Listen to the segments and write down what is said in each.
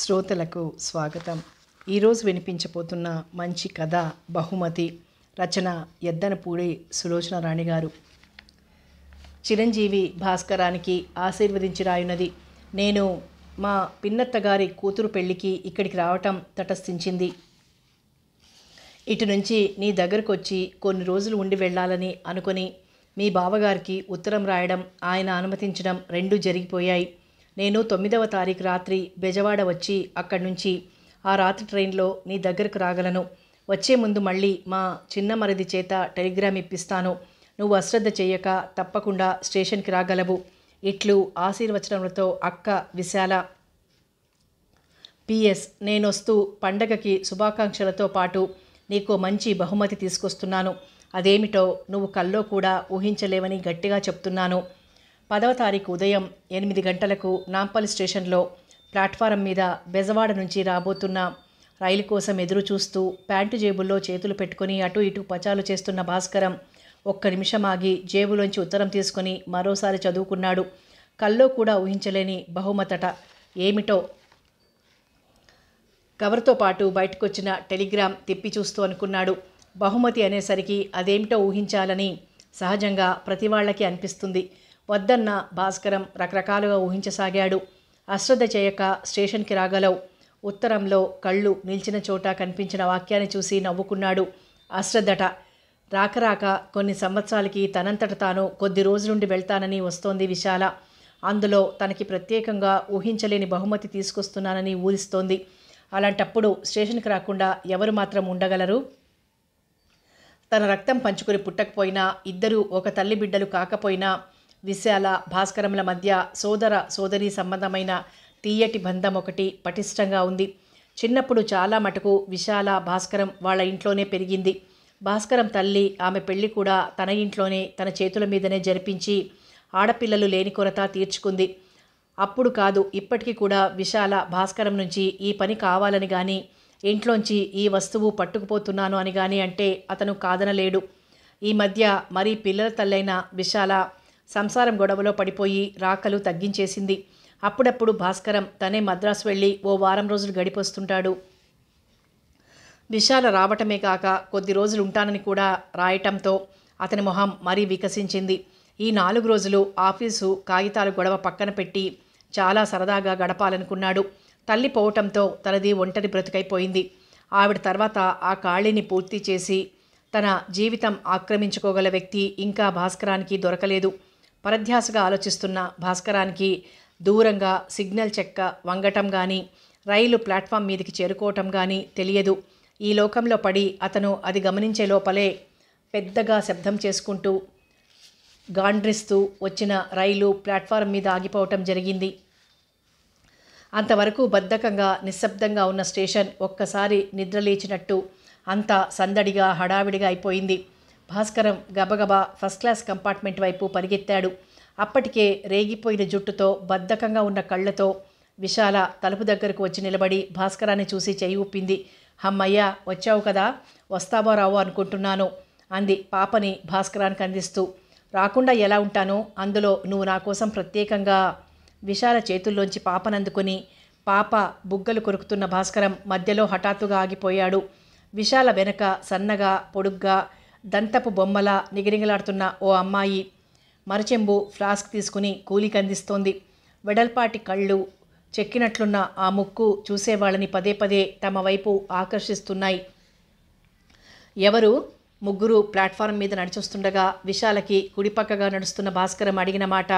శ్రోతలకు స్వాగతం ఈరోజు వినిపించబోతున్న మంచి కథ బహుమతి రచన ఎద్దనపూడి సులోచన రాణి గారు చిరంజీవి భాస్కరానికి ఆశీర్వదించి రాయున్నది నేను మా పిన్నత్త గారి కూతురు పెళ్లికి ఇక్కడికి రావటం తటస్థించింది ఇటు నుంచి నీ దగ్గరకు వచ్చి కొన్ని రోజులు ఉండి వెళ్ళాలని అనుకుని మీ బావగారికి ఉత్తరం రాయడం ఆయన అనుమతించడం రెండూ జరిగిపోయాయి నేను తొమ్మిదవ తారీఖు రాత్రి బెజవాడ వచ్చి అక్కడి నుంచి ఆ రాత్రి ట్రైన్లో నీ దగ్గరకు రాగలను వచ్చే ముందు మళ్ళీ మా చిన్న మరిది చేత టెలిగ్రామ్ ఇప్పిస్తాను నువ్వు అశ్రద్ధ చేయక తప్పకుండా స్టేషన్కి రాగలవు ఇట్లు ఆశీర్వచనములతో అక్క విశాల పిఎస్ నేనొస్తూ పండగకి శుభాకాంక్షలతో పాటు నీకు మంచి బహుమతి తీసుకొస్తున్నాను అదేమిటో నువ్వు కల్లో కూడా ఊహించలేవని గట్టిగా చెప్తున్నాను పదవ తారీఖు ఉదయం ఎనిమిది గంటలకు నాంపల్లి స్టేషన్లో ప్లాట్ఫారం మీద బెజవాడ నుంచి రాబోతున్న రైలు కోసం ఎదురు చూస్తూ ప్యాంటు జేబుల్లో చేతులు పెట్టుకుని అటు ఇటు పచాలు చేస్తున్న భాస్కరం ఒక్క నిమిషం ఆగి జేబులోంచి ఉత్తరం తీసుకుని మరోసారి చదువుకున్నాడు కల్లో కూడా ఊహించలేని బహుమతట ఏమిటో కవర్తో పాటు బయటకొచ్చిన టెలిగ్రామ్ తిప్పి చూస్తూ అనుకున్నాడు బహుమతి అనేసరికి అదేమిటో ఊహించాలని సహజంగా ప్రతివాళ్లకి అనిపిస్తుంది వద్దన్న భాస్కరం రకరకాలుగా ఊహించసాగాడు అశ్రద్ధ చేయక స్టేషన్కి రాగలవు ఉత్తరంలో కళ్ళు నిలిచిన చోట కనిపించిన వాక్యాన్ని చూసి నవ్వుకున్నాడు అశ్రద్ధట రాక రాక కొన్ని సంవత్సరాలకి తనంతట తాను కొద్ది రోజు నుండి వెళ్తానని వస్తోంది విశాల అందులో తనకి ప్రత్యేకంగా ఊహించలేని బహుమతి తీసుకొస్తున్నానని ఊహిస్తోంది అలాంటప్పుడు స్టేషన్కి రాకుండా ఎవరు మాత్రం ఉండగలరు తన రక్తం పంచుకుని పుట్టకపోయినా ఇద్దరూ ఒక తల్లి బిడ్డలు కాకపోయినా విశాల భాస్కరముల మధ్య సోదర సోదరి సంబంధమైన తీయటి బంధం ఒకటి పటిష్టంగా ఉంది చిన్నప్పుడు చాలా మటుకు విశాల భాస్కరం వాళ్ళ ఇంట్లోనే పెరిగింది భాస్కరం తల్లి ఆమె పెళ్లి కూడా తన ఇంట్లోనే తన చేతుల మీదనే జరిపించి ఆడపిల్లలు లేని కొరత తీర్చుకుంది అప్పుడు కాదు ఇప్పటికీ కూడా విశాల భాస్కరం నుంచి ఈ పని కావాలని కానీ ఇంట్లోంచి ఈ వస్తువు పట్టుకుపోతున్నాను అని కానీ అంటే అతను కాదనలేడు ఈ మధ్య మరీ పిల్లల తల్లైన విశాల సంసారం గొడవలో పడిపోయి రాకలు తగ్గించేసింది అప్పుడప్పుడు భాస్కరం తనే మద్రాసు వెళ్ళి ఓ వారం రోజులు గడిపొస్తుంటాడు విశాల రావటమే కాక కొద్ది రోజులు ఉంటానని కూడా రాయటంతో అతని మొహం మరీ వికసించింది ఈ నాలుగు రోజులు ఆఫీసు కాగితాలు గొడవ పక్కన పెట్టి చాలా సరదాగా గడపాలనుకున్నాడు తల్లి పోవటంతో తనది ఒంటరి బ్రతుకైపోయింది ఆవిడ తర్వాత ఆ ఖాళీని పూర్తి చేసి తన జీవితం ఆక్రమించుకోగల వ్యక్తి ఇంకా భాస్కరానికి దొరకలేదు పరధ్యాసగా ఆలోచిస్తున్న భాస్కరానికి దూరంగా సిగ్నల్ చెక్క వంగటం కానీ రైలు ప్లాట్ఫామ్ మీదకి చేరుకోవటం కానీ తెలియదు ఈ లోకంలో పడి అతను అది గమనించే లోపలే పెద్దగా శబ్దం చేసుకుంటూ గాండ్రిస్తూ వచ్చిన రైలు ప్లాట్ఫారం మీద ఆగిపోవటం జరిగింది అంతవరకు బద్ధకంగా నిశ్శబ్దంగా ఉన్న స్టేషన్ ఒక్కసారి నిద్రలేచినట్టు అంతా సందడిగా హడావిడిగా అయిపోయింది భాస్కరం గబగబా ఫస్ట్ క్లాస్ కంపార్ట్మెంట్ వైపు పరిగెత్తాడు అప్పటికే రేగిపోయిన జుట్టుతో బద్ధకంగా ఉన్న కళ్ళతో విశాల తలుపు దగ్గరకు వచ్చి నిలబడి భాస్కరాన్ని చూసి చేయి ఊపింది హమ్మయ్య వచ్చావు కదా వస్తావో రావో అనుకుంటున్నాను అంది పాపని భాస్కరానికి అందిస్తూ రాకుండా ఎలా ఉంటానో అందులో నువ్వు నా కోసం ప్రత్యేకంగా విశాల చేతుల్లోంచి పాపనందుకుని పాప బుగ్గలు కొరుకుతున్న భాస్కరం మధ్యలో హఠాత్తుగా ఆగిపోయాడు విశాల వెనక సన్నగా పొడుగ్గా దంతపు బొమ్మలా నిగిరింగలాడుతున్న ఓ అమ్మాయి మరచెంబు ఫ్లాస్క్ తీసుకుని కూలికందిస్తోంది వెడల్పాటి కళ్ళు చెక్కినట్లున్న ఆ ముక్కు చూసేవాళ్ళని పదే పదే తమ వైపు ఆకర్షిస్తున్నాయి ఎవరు ముగ్గురు ప్లాట్ఫారం మీద నడిచొస్తుండగా విశాలకి కుడిపక్కగా నడుస్తున్న భాస్కరం అడిగిన మాట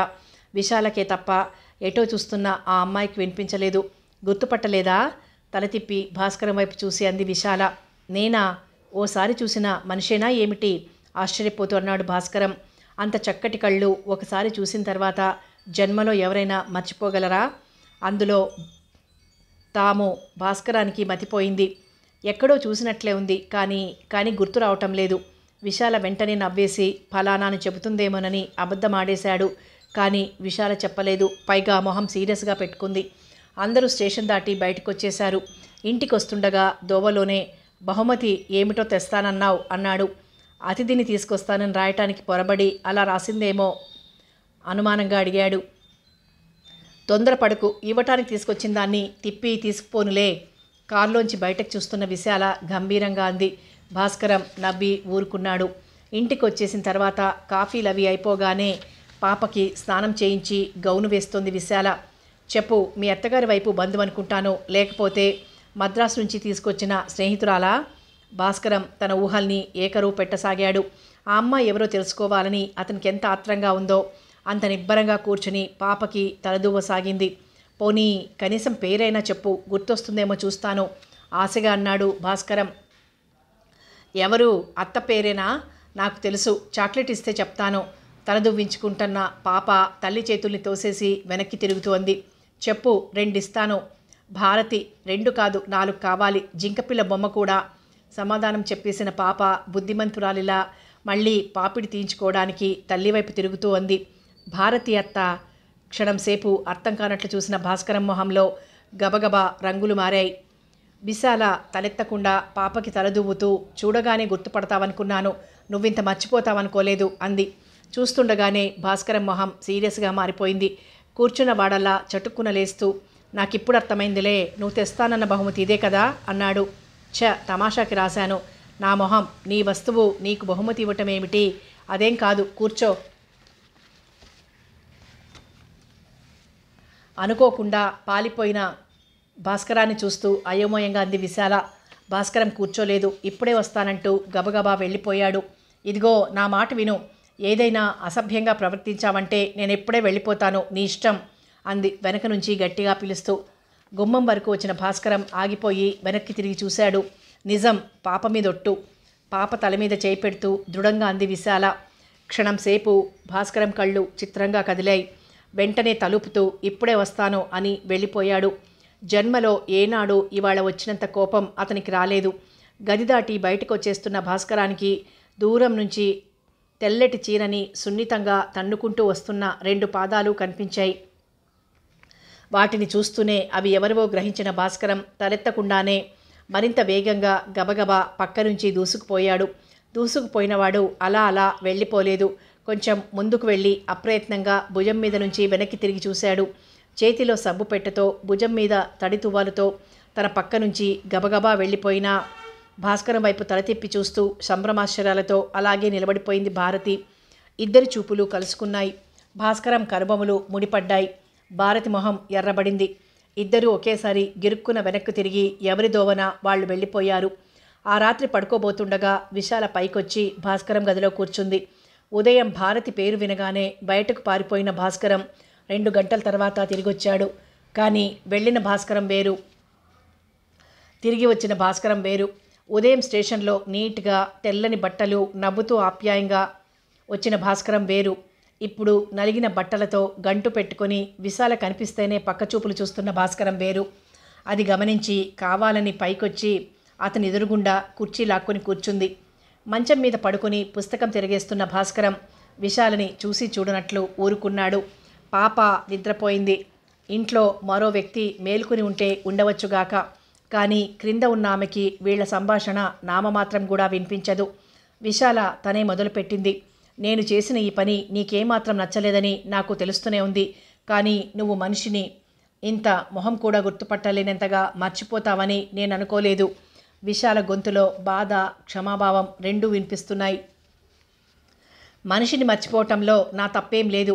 విశాలకే తప్ప ఎటో చూస్తున్న ఆ అమ్మాయికి వినిపించలేదు గుర్తుపట్టలేదా తల తిప్పి భాస్కరం వైపు చూసి అంది విశాల నేనా ఓసారి చూసిన మనిషేనా ఏమిటి ఆశ్చర్యపోతూ అన్నాడు భాస్కరం అంత చక్కటి కళ్ళు ఒకసారి చూసిన తర్వాత జన్మలో ఎవరైనా మర్చిపోగలరా అందులో తాము భాస్కరానికి మతిపోయింది ఎక్కడో చూసినట్లే ఉంది కానీ కానీ గుర్తు రావటం లేదు విశాల వెంటనే నవ్వేసి ఫలానాను చెబుతుందేమోనని అబద్ధమాడేశాడు కానీ విశాల చెప్పలేదు పైగా మొహం సీరియస్గా పెట్టుకుంది అందరూ స్టేషన్ దాటి బయటకు వచ్చేశారు ఇంటికి వస్తుండగా దోవలోనే బహుమతి ఏమిటో తెస్తానన్నావు అన్నాడు అతిథిని తీసుకొస్తానని రాయటానికి పొరబడి అలా రాసిందేమో అనుమానంగా అడిగాడు తొందరపడుకు ఇవ్వటానికి తీసుకొచ్చిన దాన్ని తిప్పి తీసుకుపోనులే కారులోంచి బయటకు చూస్తున్న విశాల గంభీరంగా అంది భాస్కరం నవ్వి ఊరుకున్నాడు ఇంటికి వచ్చేసిన తర్వాత కాఫీలు అవి అయిపోగానే పాపకి స్నానం చేయించి గౌను వేస్తోంది విశాల చెప్పు మీ అత్తగారి వైపు బంధువనుకుంటాను లేకపోతే మద్రాసు నుంచి తీసుకొచ్చిన స్నేహితురాల భాస్కరం తన ఊహల్ని ఏకరువు పెట్టసాగాడు ఆ అమ్మ ఎవరో తెలుసుకోవాలని అతనికి ఎంత ఆత్రంగా ఉందో అంత నిబ్బరంగా కూర్చుని పాపకి తలదూవసాగింది పోనీ కనీసం పేరైనా చెప్పు గుర్తొస్తుందేమో చూస్తాను ఆశగా అన్నాడు భాస్కరం ఎవరు అత్త పేరేనా నాకు తెలుసు చాక్లెట్ ఇస్తే చెప్తాను తలదువ్వించుకుంటున్న పాప తల్లి చేతుల్ని తోసేసి వెనక్కి తిరుగుతోంది చెప్పు రెండిస్తాను భారతి రెండు కాదు నాలుగు కావాలి జింకపిల్ల బొమ్మ కూడా సమాధానం చెప్పేసిన పాప బుద్ధిమంతురాలిలా మళ్ళీ పాపిడి తీయించుకోవడానికి తల్లివైపు తిరుగుతూ అంది భారతి అత్త క్షణంసేపు అర్థం కానట్లు చూసిన భాస్కరం మొహంలో గబగబా రంగులు మారాయి విశాల తలెత్తకుండా పాపకి తలదూవుతూ చూడగానే గుర్తుపడతావనుకున్నాను నువ్వింత మర్చిపోతావనుకోలేదు అంది చూస్తుండగానే భాస్కరం మొహం సీరియస్గా మారిపోయింది కూర్చున్న వాడల్లా చటుక్కున లేస్తూ నాకు ఇప్పుడు అర్థమైందిలే నువ్వు తెస్తానన్న బహుమతి ఇదే కదా అన్నాడు ఛ తమాషాకి రాశాను నా మొహం నీ వస్తువు నీకు బహుమతి ఇవ్వటమేమిటి అదేం కాదు కూర్చో అనుకోకుండా పాలిపోయిన భాస్కరాన్ని చూస్తూ అయోమయంగా అంది విశాల భాస్కరం కూర్చోలేదు ఇప్పుడే వస్తానంటూ గబగబా వెళ్ళిపోయాడు ఇదిగో నా మాట విను ఏదైనా అసభ్యంగా ప్రవర్తించావంటే నేను ఎప్పుడే వెళ్ళిపోతాను నీ ఇష్టం అంది వెనక నుంచి గట్టిగా పిలుస్తూ గుమ్మం వరకు వచ్చిన భాస్కరం ఆగిపోయి వెనక్కి తిరిగి చూశాడు నిజం పాప మీదొట్టు పాప తల మీద చేయి పెడుతూ దృఢంగా అంది విశాల క్షణంసేపు భాస్కరం కళ్ళు చిత్రంగా కదిలాయి వెంటనే తలుపుతూ ఇప్పుడే వస్తాను అని వెళ్ళిపోయాడు జన్మలో ఏనాడు ఇవాళ వచ్చినంత కోపం అతనికి రాలేదు గది దాటి బయటకు వచ్చేస్తున్న భాస్కరానికి దూరం నుంచి తెల్లటి చీరని సున్నితంగా తన్నుకుంటూ వస్తున్న రెండు పాదాలు కనిపించాయి వాటిని చూస్తూనే అవి ఎవరివో గ్రహించిన భాస్కరం తలెత్తకుండానే మరింత వేగంగా గబగబా పక్క నుంచి దూసుకుపోయాడు దూసుకుపోయినవాడు అలా అలా వెళ్ళిపోలేదు కొంచెం ముందుకు వెళ్ళి అప్రయత్నంగా భుజం మీద నుంచి వెనక్కి తిరిగి చూశాడు చేతిలో సబ్బు పెట్టతో భుజం మీద తడి తువ్వాలుతో తన పక్క నుంచి గబగబా వెళ్ళిపోయిన భాస్కరం వైపు తల తిప్పి చూస్తూ సంభ్రమాశ్చర్యాలతో అలాగే నిలబడిపోయింది భారతి ఇద్దరి చూపులు కలుసుకున్నాయి భాస్కరం కనుబొమలు ముడిపడ్డాయి భారతి మొహం ఎర్రబడింది ఇద్దరూ ఒకేసారి గిరుక్కున వెనక్కు తిరిగి ఎవరి దోవన వాళ్ళు వెళ్ళిపోయారు ఆ రాత్రి పడుకోబోతుండగా విశాల పైకొచ్చి భాస్కరం గదిలో కూర్చుంది ఉదయం భారతి పేరు వినగానే బయటకు పారిపోయిన భాస్కరం రెండు గంటల తర్వాత తిరిగొచ్చాడు కానీ వెళ్ళిన భాస్కరం వేరు తిరిగి వచ్చిన భాస్కరం వేరు ఉదయం స్టేషన్లో నీట్గా తెల్లని బట్టలు నవ్వుతూ ఆప్యాయంగా వచ్చిన భాస్కరం వేరు ఇప్పుడు నలిగిన బట్టలతో గంటు పెట్టుకొని విశాల కనిపిస్తేనే పక్కచూపులు చూస్తున్న భాస్కరం వేరు అది గమనించి కావాలని పైకొచ్చి అతని ఎదురుగుండా కుర్చీ లాక్కొని కూర్చుంది మంచం మీద పడుకొని పుస్తకం తిరిగేస్తున్న భాస్కరం విశాలని చూసి చూడనట్లు ఊరుకున్నాడు పాప నిద్రపోయింది ఇంట్లో మరో వ్యక్తి మేలుకుని ఉంటే ఉండవచ్చుగాక కానీ క్రింద ఉన్న ఆమెకి వీళ్ల సంభాషణ నామమాత్రం కూడా వినిపించదు విశాల తనే మొదలుపెట్టింది నేను చేసిన ఈ పని నీకేమాత్రం నచ్చలేదని నాకు తెలుస్తూనే ఉంది కానీ నువ్వు మనిషిని ఇంత మొహం కూడా గుర్తుపట్టలేనంతగా మర్చిపోతావని నేను అనుకోలేదు విశాల గొంతులో బాధ క్షమాభావం రెండూ వినిపిస్తున్నాయి మనిషిని మర్చిపోవటంలో నా తప్పేం లేదు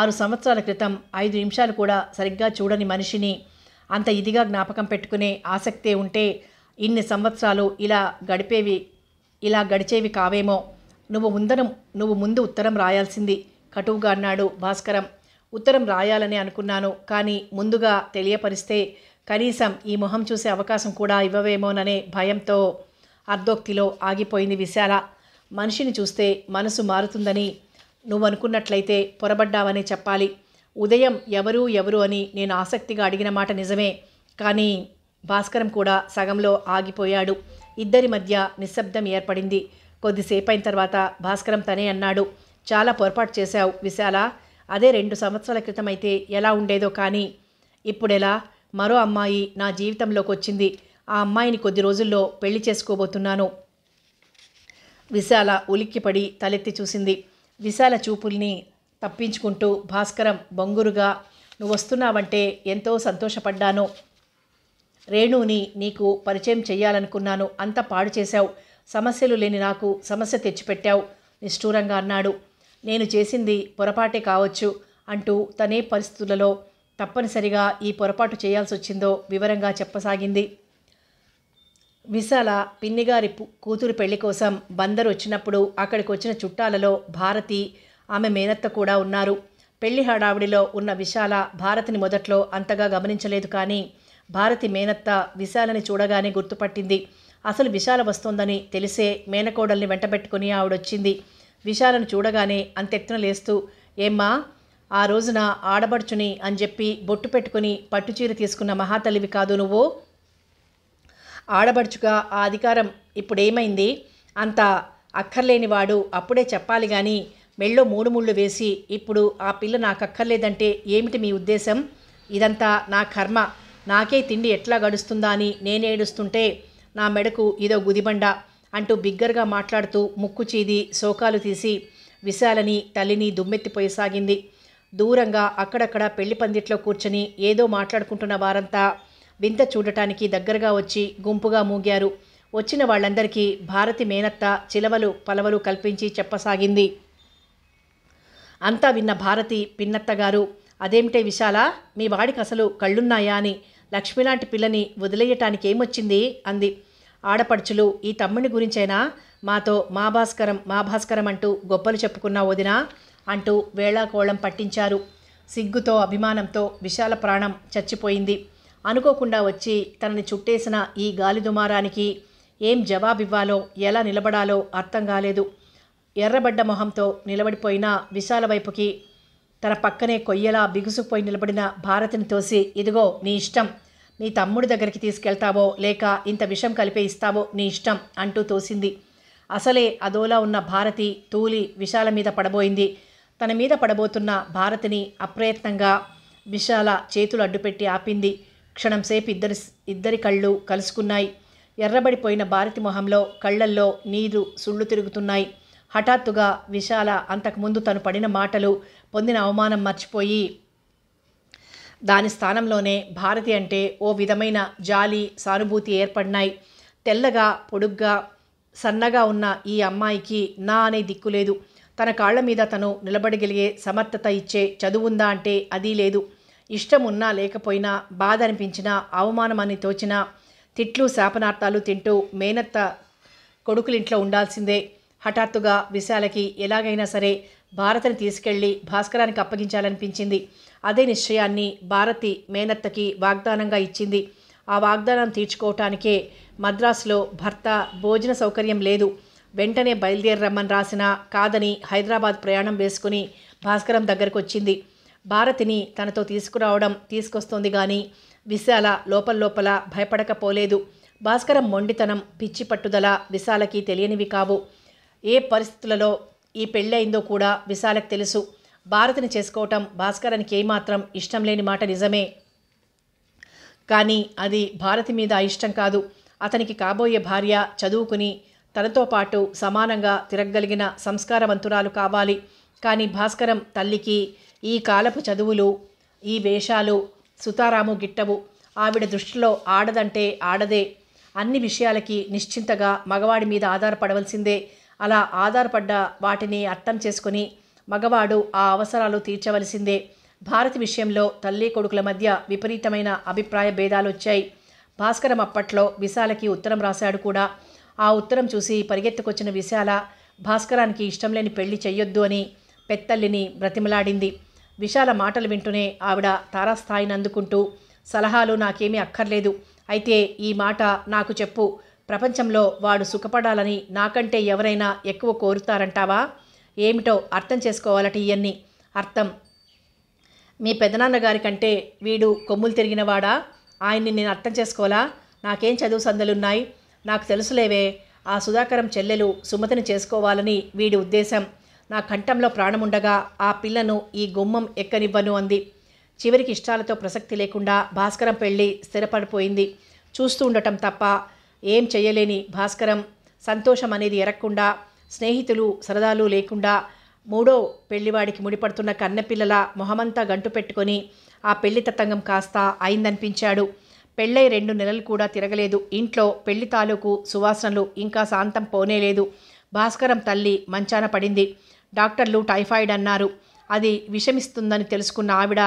ఆరు సంవత్సరాల క్రితం ఐదు నిమిషాలు కూడా సరిగ్గా చూడని మనిషిని అంత ఇదిగా జ్ఞాపకం పెట్టుకునే ఆసక్తే ఉంటే ఇన్ని సంవత్సరాలు ఇలా గడిపేవి ఇలా గడిచేవి కావేమో నువ్వు ముందరం నువ్వు ముందు ఉత్తరం రాయాల్సింది కటువుగా అన్నాడు భాస్కరం ఉత్తరం రాయాలని అనుకున్నాను కానీ ముందుగా తెలియపరిస్తే కనీసం ఈ మొహం చూసే అవకాశం కూడా ఇవ్వవేమోననే భయంతో అర్ధోక్తిలో ఆగిపోయింది విశాల మనిషిని చూస్తే మనసు మారుతుందని నువ్వనుకున్నట్లయితే పొరబడ్డావని చెప్పాలి ఉదయం ఎవరు ఎవరు అని నేను ఆసక్తిగా అడిగిన మాట నిజమే కానీ భాస్కరం కూడా సగంలో ఆగిపోయాడు ఇద్దరి మధ్య నిశ్శబ్దం ఏర్పడింది కొద్దిసేపు అయిన తర్వాత భాస్కరం తనే అన్నాడు చాలా పొరపాటు చేశావు విశాల అదే రెండు సంవత్సరాల క్రితం అయితే ఎలా ఉండేదో కానీ ఇప్పుడెలా మరో అమ్మాయి నా జీవితంలోకి వచ్చింది ఆ అమ్మాయిని కొద్ది రోజుల్లో పెళ్లి చేసుకోబోతున్నాను విశాల ఉలిక్కిపడి తలెత్తి చూసింది విశాల చూపుల్ని తప్పించుకుంటూ భాస్కరం బొంగురుగా నువ్వు వస్తున్నావంటే ఎంతో సంతోషపడ్డాను రేణుని నీకు పరిచయం చేయాలనుకున్నాను అంత పాడు చేశావు సమస్యలు లేని నాకు సమస్య తెచ్చిపెట్టావు నిష్ఠూరంగా అన్నాడు నేను చేసింది పొరపాటే కావచ్చు అంటూ తనే పరిస్థితులలో తప్పనిసరిగా ఈ పొరపాటు చేయాల్సి వచ్చిందో వివరంగా చెప్పసాగింది విశాల పిన్నిగారి కూతురు పెళ్లి కోసం బందరు వచ్చినప్పుడు అక్కడికి వచ్చిన చుట్టాలలో భారతి ఆమె మేనత్త కూడా ఉన్నారు పెళ్లి హడావిడిలో ఉన్న విశాల భారతిని మొదట్లో అంతగా గమనించలేదు కానీ భారతి మేనత్త విశాలని చూడగానే గుర్తుపట్టింది అసలు విశాల వస్తోందని తెలిసే మేనకోడల్ని వెంటబెట్టుకుని ఆవిడొచ్చింది విశాలను చూడగానే అంతెత్తున లేస్తూ ఏమ్మా ఆ రోజున ఆడబడుచుని అని చెప్పి బొట్టు పెట్టుకుని పట్టుచీర తీసుకున్న మహాతల్లివి కాదు నువ్వు ఆడబడుచుగా ఆ అధికారం ఇప్పుడేమైంది అంత అక్కర్లేనివాడు అప్పుడే చెప్పాలి కానీ మెళ్ళో మూడు ముళ్ళు వేసి ఇప్పుడు ఆ పిల్ల నాకు అక్కర్లేదంటే ఏమిటి మీ ఉద్దేశం ఇదంతా నా కర్మ నాకే తిండి ఎట్లా గడుస్తుందా అని నేనేడుస్తుంటే నా మెడకు ఇదో గుదిబండ అంటూ బిగ్గరగా మాట్లాడుతూ ముక్కు చీది శోకాలు తీసి విశాలని తల్లిని దుమ్మెత్తిపోయసాగింది దూరంగా అక్కడక్కడ పెళ్లి పందిట్లో కూర్చొని ఏదో మాట్లాడుకుంటున్న వారంతా వింత చూడటానికి దగ్గరగా వచ్చి గుంపుగా మూగారు వచ్చిన వాళ్ళందరికీ భారతి మేనత్త చిలవలు పలవలు కల్పించి చెప్పసాగింది అంతా విన్న భారతి పిన్నత్త గారు అదేమిటే విశాల మీ వాడికి అసలు కళ్ళున్నాయా అని లక్ష్మిలాంటి పిల్లని వదిలేయటానికి ఏమొచ్చింది అంది ఆడపడుచులు ఈ తమ్ముని గురించైనా మాతో మా భాస్కరం మా భాస్కరం అంటూ గొప్పలు చెప్పుకున్నా వదినా అంటూ వేళాకోళం పట్టించారు సిగ్గుతో అభిమానంతో విశాల ప్రాణం చచ్చిపోయింది అనుకోకుండా వచ్చి తనని చుట్టేసిన ఈ గాలి దుమారానికి ఏం జవాబివ్వాలో ఎలా నిలబడాలో అర్థం కాలేదు ఎర్రబడ్డ మొహంతో నిలబడిపోయిన విశాల వైపుకి తన పక్కనే కొయ్యలా బిగుసుకుపోయి నిలబడిన భారతిని తోసి ఇదిగో నీ ఇష్టం నీ తమ్ముడి దగ్గరికి తీసుకెళ్తావో లేక ఇంత విషం కలిపే ఇస్తావో నీ ఇష్టం అంటూ తోసింది అసలే అదోలా ఉన్న భారతి తూలి విశాల మీద పడబోయింది తన మీద పడబోతున్న భారతిని అప్రయత్నంగా విశాల చేతులు అడ్డుపెట్టి ఆపింది క్షణంసేపు ఇద్దరి ఇద్దరి కళ్ళు కలుసుకున్నాయి ఎర్రబడిపోయిన భారతి మొహంలో కళ్ళల్లో నీరు సుళ్ళు తిరుగుతున్నాయి హఠాత్తుగా విశాల అంతకుముందు తను పడిన మాటలు పొందిన అవమానం మర్చిపోయి దాని స్థానంలోనే భారతి అంటే ఓ విధమైన జాలి సానుభూతి ఏర్పడినాయి తెల్లగా పొడుగ్గా సన్నగా ఉన్న ఈ అమ్మాయికి నా అనే దిక్కులేదు తన కాళ్ల మీద తను నిలబడగలిగే సమర్థత ఇచ్చే చదువుందా అంటే అదీ లేదు ఇష్టం ఉన్నా లేకపోయినా బాధ అనిపించినా అవమానమని తోచినా తిట్లు శాపనార్థాలు తింటూ మేనత్త కొడుకులింట్లో ఉండాల్సిందే హఠాత్తుగా విశాలకి ఎలాగైనా సరే భారతని తీసుకెళ్లి భాస్కరానికి అప్పగించాలనిపించింది అదే నిశ్చయాన్ని భారతి మేనత్తకి వాగ్దానంగా ఇచ్చింది ఆ వాగ్దానం తీర్చుకోవటానికే మద్రాసులో భర్త భోజన సౌకర్యం లేదు వెంటనే బయలుదేరమ్మని రాసిన కాదని హైదరాబాద్ ప్రయాణం వేసుకుని భాస్కరం దగ్గరకు వచ్చింది భారతిని తనతో తీసుకురావడం తీసుకొస్తోంది కానీ విశాల లోపల లోపల భయపడకపోలేదు భాస్కరం మొండితనం పిచ్చి పట్టుదల విశాలకి తెలియనివి కావు ఏ పరిస్థితులలో ఈ పెళ్ళయిందో కూడా విశాలకు తెలుసు భారతిని చేసుకోవటం భాస్కరానికి ఏమాత్రం ఇష్టం లేని మాట నిజమే కానీ అది భారతి మీద ఇష్టం కాదు అతనికి కాబోయే భార్య చదువుకుని తనతో పాటు సమానంగా తిరగగలిగిన సంస్కారవంతురాలు కావాలి కానీ భాస్కరం తల్లికి ఈ కాలపు చదువులు ఈ వేషాలు సుతారాము గిట్టవు ఆవిడ దృష్టిలో ఆడదంటే ఆడదే అన్ని విషయాలకి నిశ్చింతగా మగవాడి మీద ఆధారపడవలసిందే అలా ఆధారపడ్డ వాటిని అర్థం చేసుకుని మగవాడు ఆ అవసరాలు తీర్చవలసిందే భారత్ విషయంలో తల్లి కొడుకుల మధ్య విపరీతమైన అభిప్రాయ భేదాలు వచ్చాయి భాస్కరం అప్పట్లో విశాలకి ఉత్తరం రాశాడు కూడా ఆ ఉత్తరం చూసి పరిగెత్తుకొచ్చిన విశాల భాస్కరానికి ఇష్టం లేని పెళ్లి చెయ్యొద్దు అని పెత్తల్లిని బ్రతిమలాడింది విశాల మాటలు వింటూనే ఆవిడ తారాస్థాయిని అందుకుంటూ సలహాలు నాకేమీ అక్కర్లేదు అయితే ఈ మాట నాకు చెప్పు ప్రపంచంలో వాడు సుఖపడాలని నాకంటే ఎవరైనా ఎక్కువ కోరుతారంటావా ఏమిటో అర్థం చేసుకోవాలట ఇవన్నీ అర్థం మీ గారి కంటే వీడు కొమ్ములు తిరిగినవాడా ఆయన్ని నేను అర్థం చేసుకోవాలా నాకేం చదువు సందలున్నాయి నాకు తెలుసులేవే ఆ సుధాకరం చెల్లెలు సుమతిని చేసుకోవాలని వీడి ఉద్దేశం నా కంఠంలో ప్రాణముండగా ఆ పిల్లను ఈ గుమ్మం ఎక్కనివ్వను అంది చివరికి ఇష్టాలతో ప్రసక్తి లేకుండా భాస్కరం పెళ్ళి స్థిరపడిపోయింది చూస్తూ ఉండటం తప్ప ఏం చేయలేని భాస్కరం సంతోషం అనేది ఎరక్కుండా స్నేహితులు సరదాలు లేకుండా మూడో పెళ్లివాడికి ముడిపడుతున్న కన్నపిల్లల మొహమంతా గంటు పెట్టుకొని ఆ పెళ్లి తతంగం కాస్త అయిందనిపించాడు పెళ్ళై రెండు నెలలు కూడా తిరగలేదు ఇంట్లో పెళ్లి తాలూకు సువాసనలు ఇంకా శాంతం పోనేలేదు భాస్కరం తల్లి మంచాన పడింది డాక్టర్లు టైఫాయిడ్ అన్నారు అది విషమిస్తుందని తెలుసుకున్న ఆవిడ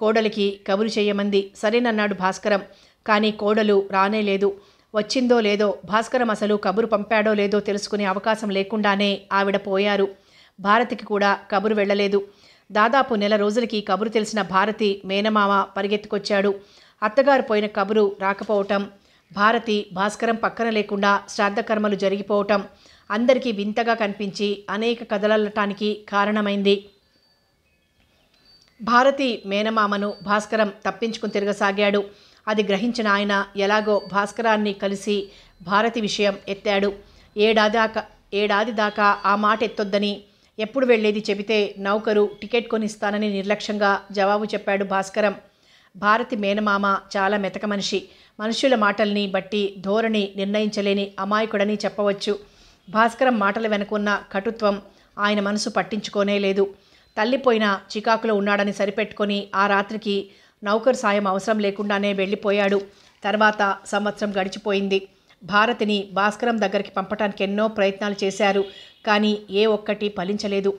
కోడలికి కబురు చేయమంది సరేనన్నాడు భాస్కరం కానీ కోడలు రానేలేదు వచ్చిందో లేదో భాస్కరం అసలు కబురు పంపాడో లేదో తెలుసుకునే అవకాశం లేకుండానే ఆవిడ పోయారు భారతికి కూడా కబురు వెళ్ళలేదు దాదాపు నెల రోజులకి కబురు తెలిసిన భారతి మేనమామ పరిగెత్తుకొచ్చాడు అత్తగారు పోయిన కబురు రాకపోవటం భారతి భాస్కరం పక్కన లేకుండా శ్రాద్ధకర్మలు జరిగిపోవటం అందరికీ వింతగా కనిపించి అనేక కదలటానికి కారణమైంది భారతి మేనమామను భాస్కరం తప్పించుకుని తిరగసాగాడు అది గ్రహించిన ఆయన ఎలాగో భాస్కరాన్ని కలిసి భారతి విషయం ఎత్తాడు ఏడాది దాకా ఏడాది దాకా ఆ మాట ఎత్తొద్దని ఎప్పుడు వెళ్ళేది చెబితే నౌకరు టికెట్ కొనిస్తానని నిర్లక్ష్యంగా జవాబు చెప్పాడు భాస్కరం భారతి మేనమామ చాలా మెతక మనిషి మనుషుల మాటల్ని బట్టి ధోరణి నిర్ణయించలేని అమాయకుడని చెప్పవచ్చు భాస్కరం మాటల వెనుకున్న కటుత్వం ఆయన మనసు పట్టించుకోనే లేదు తల్లిపోయిన చికాకులో ఉన్నాడని సరిపెట్టుకొని ఆ రాత్రికి నౌకర్ సాయం అవసరం లేకుండానే వెళ్ళిపోయాడు తర్వాత సంవత్సరం గడిచిపోయింది భారతిని భాస్కరం దగ్గరికి పంపటానికి ఎన్నో ప్రయత్నాలు చేశారు కానీ ఏ ఒక్కటి ఫలించలేదు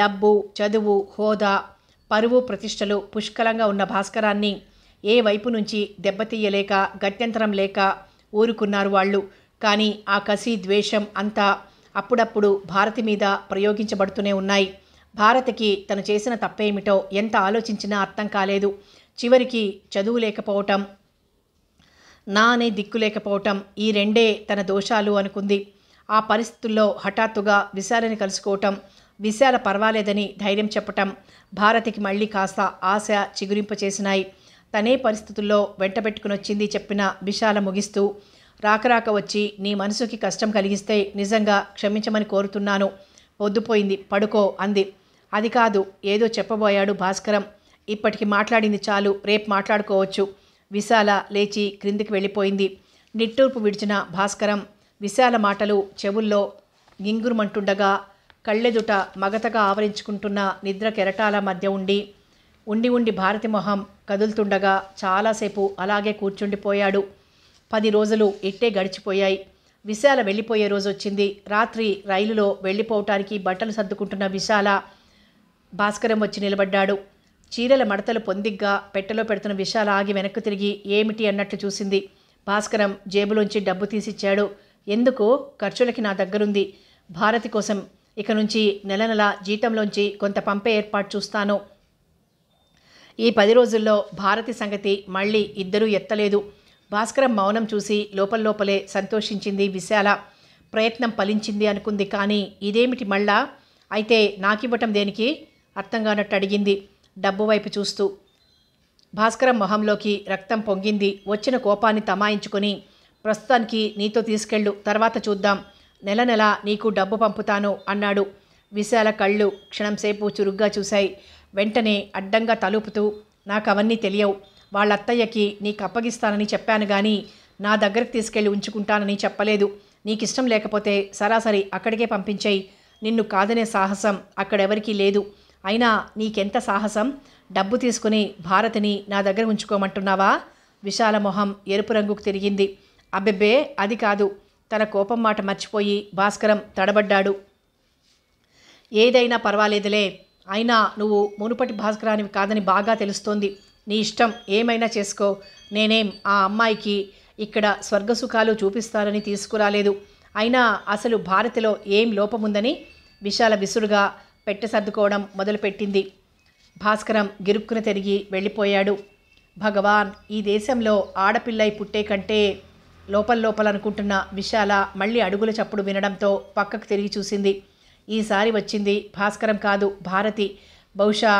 డబ్బు చదువు హోదా పరువు ప్రతిష్టలు పుష్కలంగా ఉన్న భాస్కరాన్ని ఏ వైపు నుంచి దెబ్బతీయలేక గత్యంతరం లేక ఊరుకున్నారు వాళ్ళు కానీ ఆ కసి ద్వేషం అంతా అప్పుడప్పుడు భారతి మీద ప్రయోగించబడుతూనే ఉన్నాయి భారతికి తను చేసిన తప్పేమిటో ఎంత ఆలోచించినా అర్థం కాలేదు చివరికి చదువు లేకపోవటం నా అనే దిక్కు లేకపోవటం ఈ రెండే తన దోషాలు అనుకుంది ఆ పరిస్థితుల్లో హఠాత్తుగా విశాలని కలుసుకోవటం విశాల పర్వాలేదని ధైర్యం చెప్పటం భారతికి మళ్ళీ కాస్త ఆశ చిగురింపచేసినాయి తనే పరిస్థితుల్లో వెంటబెట్టుకుని వచ్చింది చెప్పిన విశాల ముగిస్తూ రాకరాక వచ్చి నీ మనసుకి కష్టం కలిగిస్తే నిజంగా క్షమించమని కోరుతున్నాను పొద్దుపోయింది పడుకో అంది అది కాదు ఏదో చెప్పబోయాడు భాస్కరం ఇప్పటికి మాట్లాడింది చాలు రేపు మాట్లాడుకోవచ్చు విశాల లేచి క్రిందికి వెళ్ళిపోయింది నిట్టూర్పు విడిచిన భాస్కరం విశాల మాటలు చెవుల్లో గింగురుమంటుండగా కళ్ళెదుట మగతగా ఆవరించుకుంటున్న నిద్ర కెరటాల మధ్య ఉండి ఉండి ఉండి భారతి మొహం కదులుతుండగా చాలాసేపు అలాగే కూర్చుండిపోయాడు పది రోజులు ఇట్టే గడిచిపోయాయి విశాల వెళ్ళిపోయే రోజు వచ్చింది రాత్రి రైలులో వెళ్ళిపోవటానికి బట్టలు సర్దుకుంటున్న విశాల భాస్కరం వచ్చి నిలబడ్డాడు చీరల మడతలు పొందిగ్గా పెట్టెలో పెడుతున్న విశాల ఆగి వెనక్కు తిరిగి ఏమిటి అన్నట్లు చూసింది భాస్కరం జేబులోంచి డబ్బు తీసిచ్చాడు ఎందుకు ఖర్చులకి నా దగ్గరుంది భారతి కోసం ఇక నుంచి నెల నెల జీతంలోంచి కొంత పంపే ఏర్పాటు చూస్తాను ఈ పది రోజుల్లో భారతి సంగతి మళ్ళీ ఇద్దరూ ఎత్తలేదు భాస్కరం మౌనం చూసి లోపల లోపలే సంతోషించింది విశాల ప్రయత్నం ఫలించింది అనుకుంది కానీ ఇదేమిటి మళ్ళా అయితే నాకివ్వటం దేనికి అర్థం కానట్టు అడిగింది డబ్బు వైపు చూస్తూ భాస్కరం మొహంలోకి రక్తం పొంగింది వచ్చిన కోపాన్ని తమాయించుకొని ప్రస్తుతానికి నీతో తీసుకెళ్ళు తర్వాత చూద్దాం నెల నెల నీకు డబ్బు పంపుతాను అన్నాడు విశాల కళ్ళు క్షణంసేపు చురుగ్గా చూశాయి వెంటనే అడ్డంగా తలుపుతూ నాకు అవన్నీ తెలియవు వాళ్ళ అత్తయ్యకి నీకు అప్పగిస్తానని చెప్పాను కానీ నా దగ్గరకు తీసుకెళ్ళి ఉంచుకుంటానని చెప్పలేదు నీకు ఇష్టం లేకపోతే సరాసరి అక్కడికే పంపించేయి నిన్ను కాదనే సాహసం అక్కడెవరికీ లేదు అయినా నీకెంత సాహసం డబ్బు తీసుకుని భారతిని నా దగ్గర ఉంచుకోమంటున్నావా విశాల మొహం ఎరుపు రంగుకు తిరిగింది అబ్బెబ్బే అది కాదు తన కోపం మాట మర్చిపోయి భాస్కరం తడబడ్డాడు ఏదైనా పర్వాలేదులే అయినా నువ్వు మునుపటి భాస్కరానివి కాదని బాగా తెలుస్తోంది నీ ఇష్టం ఏమైనా చేసుకో నేనేం ఆ అమ్మాయికి ఇక్కడ స్వర్గసుఖాలు చూపిస్తారని తీసుకురాలేదు అయినా అసలు భారతిలో ఏం లోపముందని విశాల విసురుగా పెట్టె సర్దుకోవడం మొదలుపెట్టింది భాస్కరం గిరుక్కున తిరిగి వెళ్ళిపోయాడు భగవాన్ ఈ దేశంలో ఆడపిల్లై పుట్టే కంటే లోపల లోపలనుకుంటున్న అనుకుంటున్న విశాల మళ్ళీ అడుగుల చప్పుడు వినడంతో పక్కకు తిరిగి చూసింది ఈసారి వచ్చింది భాస్కరం కాదు భారతి బహుశా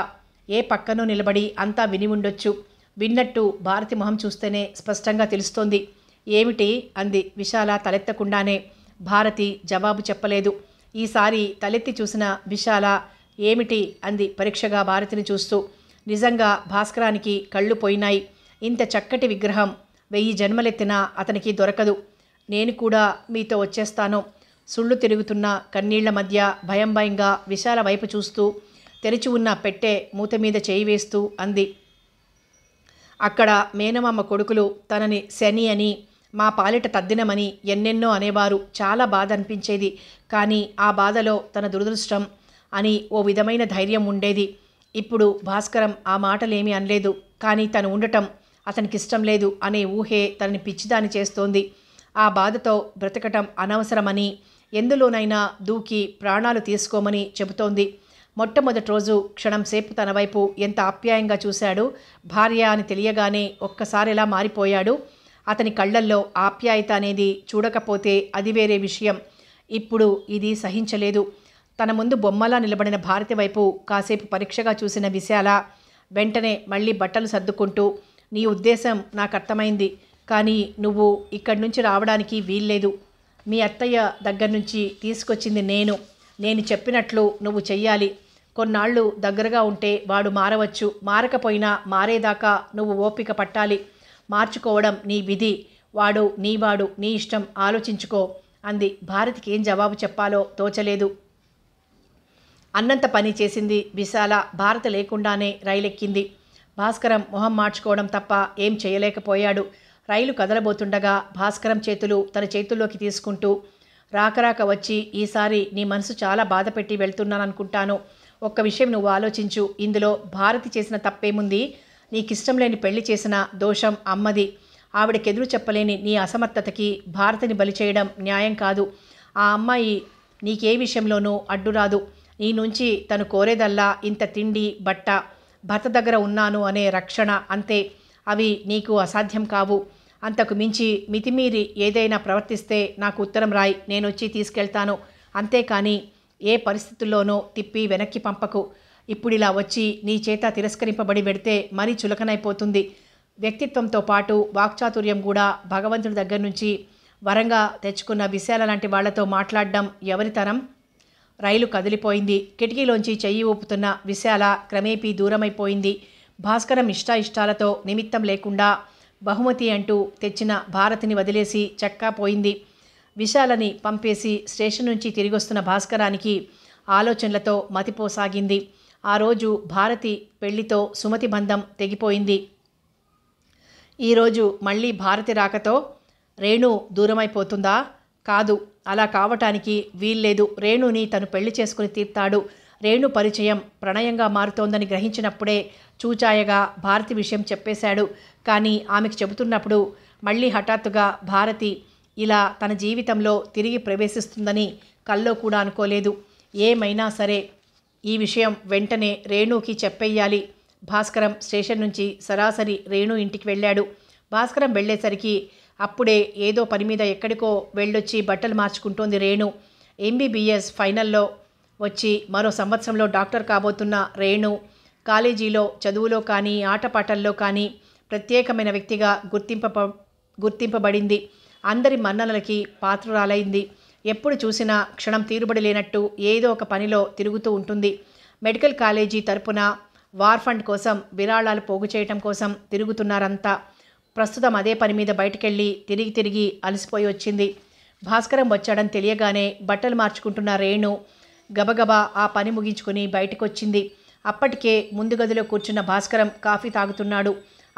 ఏ పక్కనో నిలబడి అంతా విని ఉండొచ్చు విన్నట్టు భారతి మొహం చూస్తేనే స్పష్టంగా తెలుస్తోంది ఏమిటి అంది విశాల తలెత్తకుండానే భారతి జవాబు చెప్పలేదు ఈసారి తలెత్తి చూసిన విశాల ఏమిటి అంది పరీక్షగా భారతిని చూస్తూ నిజంగా భాస్కరానికి కళ్ళు పోయినాయి ఇంత చక్కటి విగ్రహం వెయ్యి జన్మలెత్తినా అతనికి దొరకదు నేను కూడా మీతో వచ్చేస్తాను సుళ్ళు తిరుగుతున్న కన్నీళ్ల మధ్య భయం భయంగా విశాల వైపు చూస్తూ తెరిచి ఉన్న పెట్టె మూత మీద చేయి వేస్తూ అంది అక్కడ మేనమామ కొడుకులు తనని శని అని మా పాలిట తద్దినమని ఎన్నెన్నో అనేవారు చాలా బాధ అనిపించేది కానీ ఆ బాధలో తన దురదృష్టం అని ఓ విధమైన ధైర్యం ఉండేది ఇప్పుడు భాస్కరం ఆ మాటలేమీ అనలేదు కానీ తను ఉండటం అతనికి ఇష్టం లేదు అనే ఊహే తనని పిచ్చిదాని చేస్తోంది ఆ బాధతో బ్రతకటం అనవసరమని ఎందులోనైనా దూకి ప్రాణాలు తీసుకోమని చెబుతోంది మొట్టమొదటి రోజు క్షణంసేపు తన వైపు ఎంత ఆప్యాయంగా చూశాడు భార్య అని తెలియగానే ఒక్కసారి ఎలా మారిపోయాడు అతని కళ్ళల్లో ఆప్యాయత అనేది చూడకపోతే అది వేరే విషయం ఇప్పుడు ఇది సహించలేదు తన ముందు బొమ్మలా నిలబడిన భారతి వైపు కాసేపు పరీక్షగా చూసిన విశాల వెంటనే మళ్ళీ బట్టలు సర్దుకుంటూ నీ ఉద్దేశం నాకు అర్థమైంది కానీ నువ్వు ఇక్కడి నుంచి రావడానికి వీల్లేదు మీ అత్తయ్య దగ్గర నుంచి తీసుకొచ్చింది నేను నేను చెప్పినట్లు నువ్వు చెయ్యాలి కొన్నాళ్ళు దగ్గరగా ఉంటే వాడు మారవచ్చు మారకపోయినా మారేదాకా నువ్వు ఓపిక పట్టాలి మార్చుకోవడం నీ విధి వాడు నీవాడు నీ ఇష్టం ఆలోచించుకో అంది భారతికి ఏం జవాబు చెప్పాలో తోచలేదు అన్నంత పని చేసింది విశాల భారత లేకుండానే రైలెక్కింది భాస్కరం మొహం మార్చుకోవడం తప్ప ఏం చేయలేకపోయాడు రైలు కదలబోతుండగా భాస్కరం చేతులు తన చేతుల్లోకి తీసుకుంటూ రాకరాక వచ్చి ఈసారి నీ మనసు చాలా బాధ పెట్టి వెళ్తున్నాననుకుంటాను ఒక్క విషయం నువ్వు ఆలోచించు ఇందులో భారతి చేసిన తప్పేముంది నీకిష్టం లేని పెళ్లి చేసిన దోషం అమ్మది ఆవిడకెదురు చెప్పలేని నీ అసమర్థతకి భారతిని బలి చేయడం న్యాయం కాదు ఆ అమ్మాయి నీకే విషయంలోనూ అడ్డురాదు నీ నుంచి తను కోరేదల్లా ఇంత తిండి బట్ట భర్త దగ్గర ఉన్నాను అనే రక్షణ అంతే అవి నీకు అసాధ్యం కావు అంతకు మించి మితిమీరి ఏదైనా ప్రవర్తిస్తే నాకు ఉత్తరం రాయి నేనొచ్చి తీసుకెళ్తాను అంతేకాని ఏ పరిస్థితుల్లోనూ తిప్పి వెనక్కి పంపకు ఇప్పుడు ఇలా వచ్చి నీ చేత తిరస్కరింపబడి పెడితే మరీ చులకనైపోతుంది వ్యక్తిత్వంతో పాటు వాక్చాతుర్యం కూడా భగవంతుడి దగ్గర నుంచి వరంగా తెచ్చుకున్న విశాల లాంటి వాళ్లతో మాట్లాడడం ఎవరితరం రైలు కదిలిపోయింది కిటికీలోంచి చెయ్యి ఊపుతున్న విశాల క్రమేపీ దూరమైపోయింది భాస్కరం ఇష్టాయిష్టాలతో నిమిత్తం లేకుండా బహుమతి అంటూ తెచ్చిన భారతిని వదిలేసి చక్కా పోయింది విశాలని పంపేసి స్టేషన్ నుంచి తిరిగొస్తున్న భాస్కరానికి ఆలోచనలతో మతిపోసాగింది ఆ రోజు భారతి పెళ్లితో సుమతి బంధం తెగిపోయింది ఈరోజు మళ్ళీ భారతి రాకతో రేణు దూరమైపోతుందా కాదు అలా కావటానికి వీల్లేదు రేణుని తను పెళ్లి చేసుకుని తీర్తాడు రేణు పరిచయం ప్రణయంగా మారుతోందని గ్రహించినప్పుడే చూచాయగా భారతి విషయం చెప్పేశాడు కానీ ఆమెకు చెబుతున్నప్పుడు మళ్ళీ హఠాత్తుగా భారతి ఇలా తన జీవితంలో తిరిగి ప్రవేశిస్తుందని కల్లో కూడా అనుకోలేదు ఏమైనా సరే ఈ విషయం వెంటనే రేణుకి చెప్పేయాలి భాస్కరం స్టేషన్ నుంచి సరాసరి రేణు ఇంటికి వెళ్ళాడు భాస్కరం వెళ్ళేసరికి అప్పుడే ఏదో పని మీద ఎక్కడికో వెళ్ళొచ్చి బట్టలు మార్చుకుంటోంది రేణు ఎంబీబీఎస్ ఫైనల్లో వచ్చి మరో సంవత్సరంలో డాక్టర్ కాబోతున్న రేణు కాలేజీలో చదువులో కానీ ఆటపాటల్లో కానీ ప్రత్యేకమైన వ్యక్తిగా గుర్తింప గుర్తింపబడింది అందరి మన్ననలకి పాత్రురాలైంది ఎప్పుడు చూసినా క్షణం తీరుబడి లేనట్టు ఏదో ఒక పనిలో తిరుగుతూ ఉంటుంది మెడికల్ కాలేజీ తరపున వార్ ఫండ్ కోసం విరాళాలు పోగు చేయటం కోసం తిరుగుతున్నారంతా ప్రస్తుతం అదే పని మీద బయటకెళ్ళి తిరిగి తిరిగి అలసిపోయి వచ్చింది భాస్కరం వచ్చాడని తెలియగానే బట్టలు మార్చుకుంటున్న రేణు గబగబా ఆ పని ముగించుకుని బయటకొచ్చింది అప్పటికే ముందు గదిలో కూర్చున్న భాస్కరం కాఫీ తాగుతున్నాడు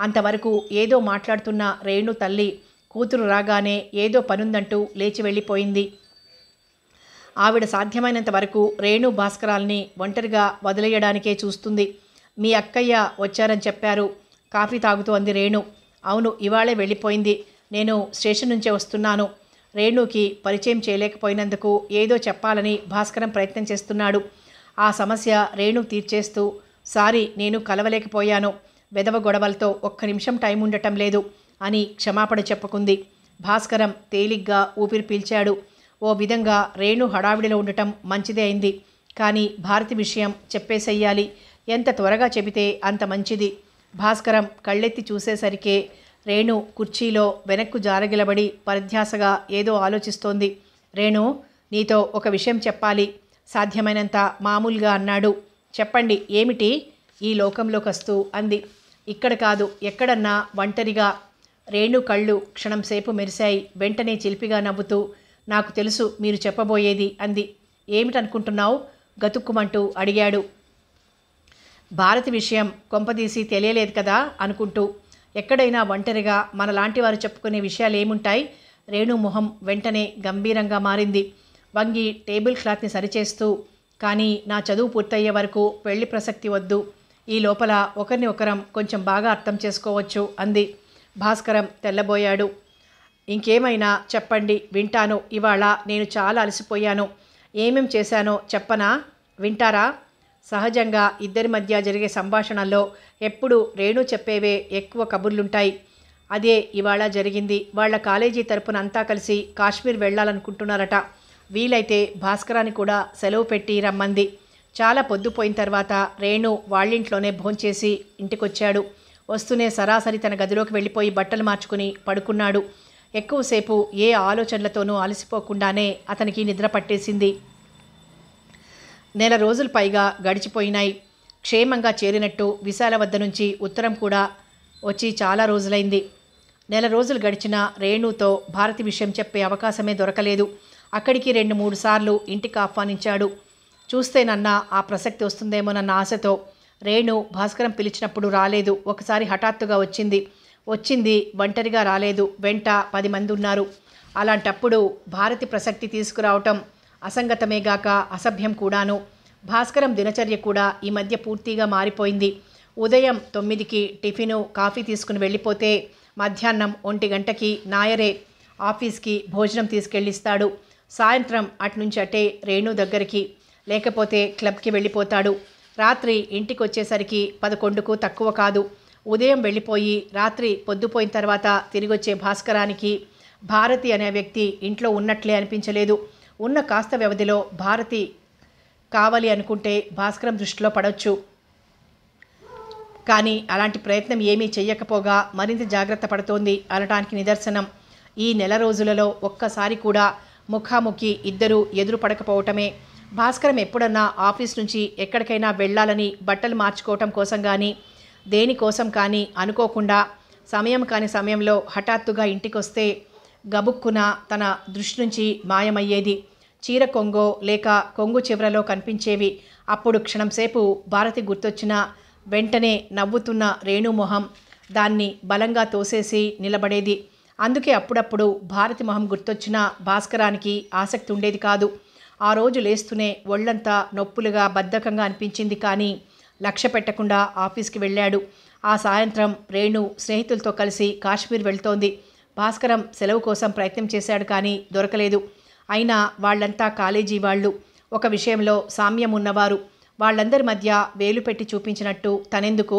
అంతవరకు ఏదో మాట్లాడుతున్న రేణు తల్లి కూతురు రాగానే ఏదో పనుందంటూ లేచి వెళ్ళిపోయింది ఆవిడ సాధ్యమైనంత వరకు రేణు భాస్కరాల్ని ఒంటరిగా వదిలేయడానికే చూస్తుంది మీ అక్కయ్య వచ్చారని చెప్పారు కాఫీ తాగుతూ అంది రేణు అవును ఇవాళే వెళ్ళిపోయింది నేను స్టేషన్ నుంచే వస్తున్నాను రేణుకి పరిచయం చేయలేకపోయినందుకు ఏదో చెప్పాలని భాస్కరం ప్రయత్నం చేస్తున్నాడు ఆ సమస్య రేణు తీర్చేస్తూ సారీ నేను కలవలేకపోయాను వెదవ గొడవలతో ఒక్క నిమిషం టైం ఉండటం లేదు అని క్షమాపణ చెప్పుకుంది భాస్కరం తేలిగ్గా ఊపిరి పీల్చాడు ఓ విధంగా రేణు హడావిడిలో ఉండటం మంచిదే అయింది కానీ భారతి విషయం చెప్పేసేయాలి ఎంత త్వరగా చెబితే అంత మంచిది భాస్కరం కళ్ళెత్తి చూసేసరికే రేణు కుర్చీలో వెనక్కు జారగిలబడి పరధ్యాసగా ఏదో ఆలోచిస్తోంది రేణు నీతో ఒక విషయం చెప్పాలి సాధ్యమైనంత మామూలుగా అన్నాడు చెప్పండి ఏమిటి ఈ లోకంలోకి వస్తూ అంది ఇక్కడ కాదు ఎక్కడన్నా ఒంటరిగా రేణు కళ్ళు క్షణంసేపు మెరిశాయి వెంటనే చిలిపిగా నవ్వుతూ నాకు తెలుసు మీరు చెప్పబోయేది అంది ఏమిటనుకుంటున్నావు గతుక్కుమంటూ అడిగాడు భారతి విషయం కొంపదీసి తెలియలేదు కదా అనుకుంటూ ఎక్కడైనా ఒంటరిగా మనలాంటి వారు చెప్పుకునే విషయాలు ఏముంటాయి రేణు మొహం వెంటనే గంభీరంగా మారింది వంగి టేబుల్ క్లాత్ని సరిచేస్తూ కానీ నా చదువు పూర్తయ్యే వరకు పెళ్లి ప్రసక్తి వద్దు ఈ లోపల ఒకరిని ఒకరం కొంచెం బాగా అర్థం చేసుకోవచ్చు అంది భాస్కరం తెల్లబోయాడు ఇంకేమైనా చెప్పండి వింటాను ఇవాళ నేను చాలా అలసిపోయాను ఏమేం చేశానో చెప్పనా వింటారా సహజంగా ఇద్దరి మధ్య జరిగే సంభాషణల్లో ఎప్పుడు రేణు చెప్పేవే ఎక్కువ కబుర్లుంటాయి అదే ఇవాళ జరిగింది వాళ్ళ కాలేజీ తరపున అంతా కలిసి కాశ్మీర్ వెళ్ళాలనుకుంటున్నారట వీలైతే భాస్కరాన్ని కూడా సెలవు పెట్టి రమ్మంది చాలా పొద్దుపోయిన తర్వాత రేణు వాళ్ళింట్లోనే భోంచేసి ఇంటికొచ్చాడు వస్తూనే సరాసరి తన గదిలోకి వెళ్ళిపోయి బట్టలు మార్చుకుని పడుకున్నాడు ఎక్కువసేపు ఏ ఆలోచనలతోనూ అలసిపోకుండానే అతనికి నిద్ర పట్టేసింది నెల రోజులు పైగా గడిచిపోయినాయి క్షేమంగా చేరినట్టు విశాల వద్ద నుంచి ఉత్తరం కూడా వచ్చి చాలా రోజులైంది నెల రోజులు గడిచిన రేణుతో భారతి విషయం చెప్పే అవకాశమే దొరకలేదు అక్కడికి రెండు మూడు సార్లు ఇంటికి ఆహ్వానించాడు చూస్తే నన్న ఆ ప్రసక్తి వస్తుందేమోనన్న ఆశతో రేణు భాస్కరం పిలిచినప్పుడు రాలేదు ఒకసారి హఠాత్తుగా వచ్చింది వచ్చింది ఒంటరిగా రాలేదు వెంట పది మంది ఉన్నారు అలాంటప్పుడు భారతి ప్రసక్తి తీసుకురావటం అసంగతమేగాక అసభ్యం కూడాను భాస్కరం దినచర్య కూడా ఈ మధ్య పూర్తిగా మారిపోయింది ఉదయం తొమ్మిదికి టిఫిను కాఫీ తీసుకుని వెళ్ళిపోతే మధ్యాహ్నం ఒంటి గంటకి నాయరే ఆఫీస్కి భోజనం తీసుకెళ్ళిస్తాడు సాయంత్రం అటునుంచి అటే రేణు దగ్గరికి లేకపోతే క్లబ్కి వెళ్ళిపోతాడు రాత్రి ఇంటికి వచ్చేసరికి పదకొండుకు తక్కువ కాదు ఉదయం వెళ్ళిపోయి రాత్రి పొద్దుపోయిన తర్వాత తిరిగొచ్చే భాస్కరానికి భారతి అనే వ్యక్తి ఇంట్లో ఉన్నట్లే అనిపించలేదు ఉన్న కాస్త వ్యవధిలో భారతి కావాలి అనుకుంటే భాస్కరం దృష్టిలో పడవచ్చు కానీ అలాంటి ప్రయత్నం ఏమీ చేయకపోగా మరింత జాగ్రత్త పడుతోంది అనటానికి నిదర్శనం ఈ నెల రోజులలో ఒక్కసారి కూడా ముఖాముఖి ఇద్దరూ ఎదురు పడకపోవటమే భాస్కరం ఎప్పుడన్నా ఆఫీస్ నుంచి ఎక్కడికైనా వెళ్ళాలని బట్టలు మార్చుకోవటం కోసం కానీ దేనికోసం కానీ అనుకోకుండా సమయం కాని సమయంలో హఠాత్తుగా ఇంటికొస్తే గబుక్కున తన దృష్టి నుంచి మాయమయ్యేది చీర కొంగో లేక కొంగు చివరలో కనిపించేవి అప్పుడు క్షణంసేపు భారతి గుర్తొచ్చిన వెంటనే నవ్వుతున్న రేణుమొహం దాన్ని బలంగా తోసేసి నిలబడేది అందుకే అప్పుడప్పుడు భారతి మొహం గుర్తొచ్చిన భాస్కరానికి ఆసక్తి ఉండేది కాదు ఆ రోజు లేస్తూనే ఒళ్ళంతా నొప్పులుగా బద్ధకంగా అనిపించింది కానీ లక్ష్య పెట్టకుండా ఆఫీస్కి వెళ్ళాడు ఆ సాయంత్రం రేణు స్నేహితులతో కలిసి కాశ్మీర్ వెళ్తోంది భాస్కరం సెలవు కోసం ప్రయత్నం చేశాడు కానీ దొరకలేదు అయినా వాళ్ళంతా కాలేజీ వాళ్ళు ఒక విషయంలో సామ్యం ఉన్నవారు వాళ్ళందరి మధ్య వేలు పెట్టి చూపించినట్టు తనెందుకు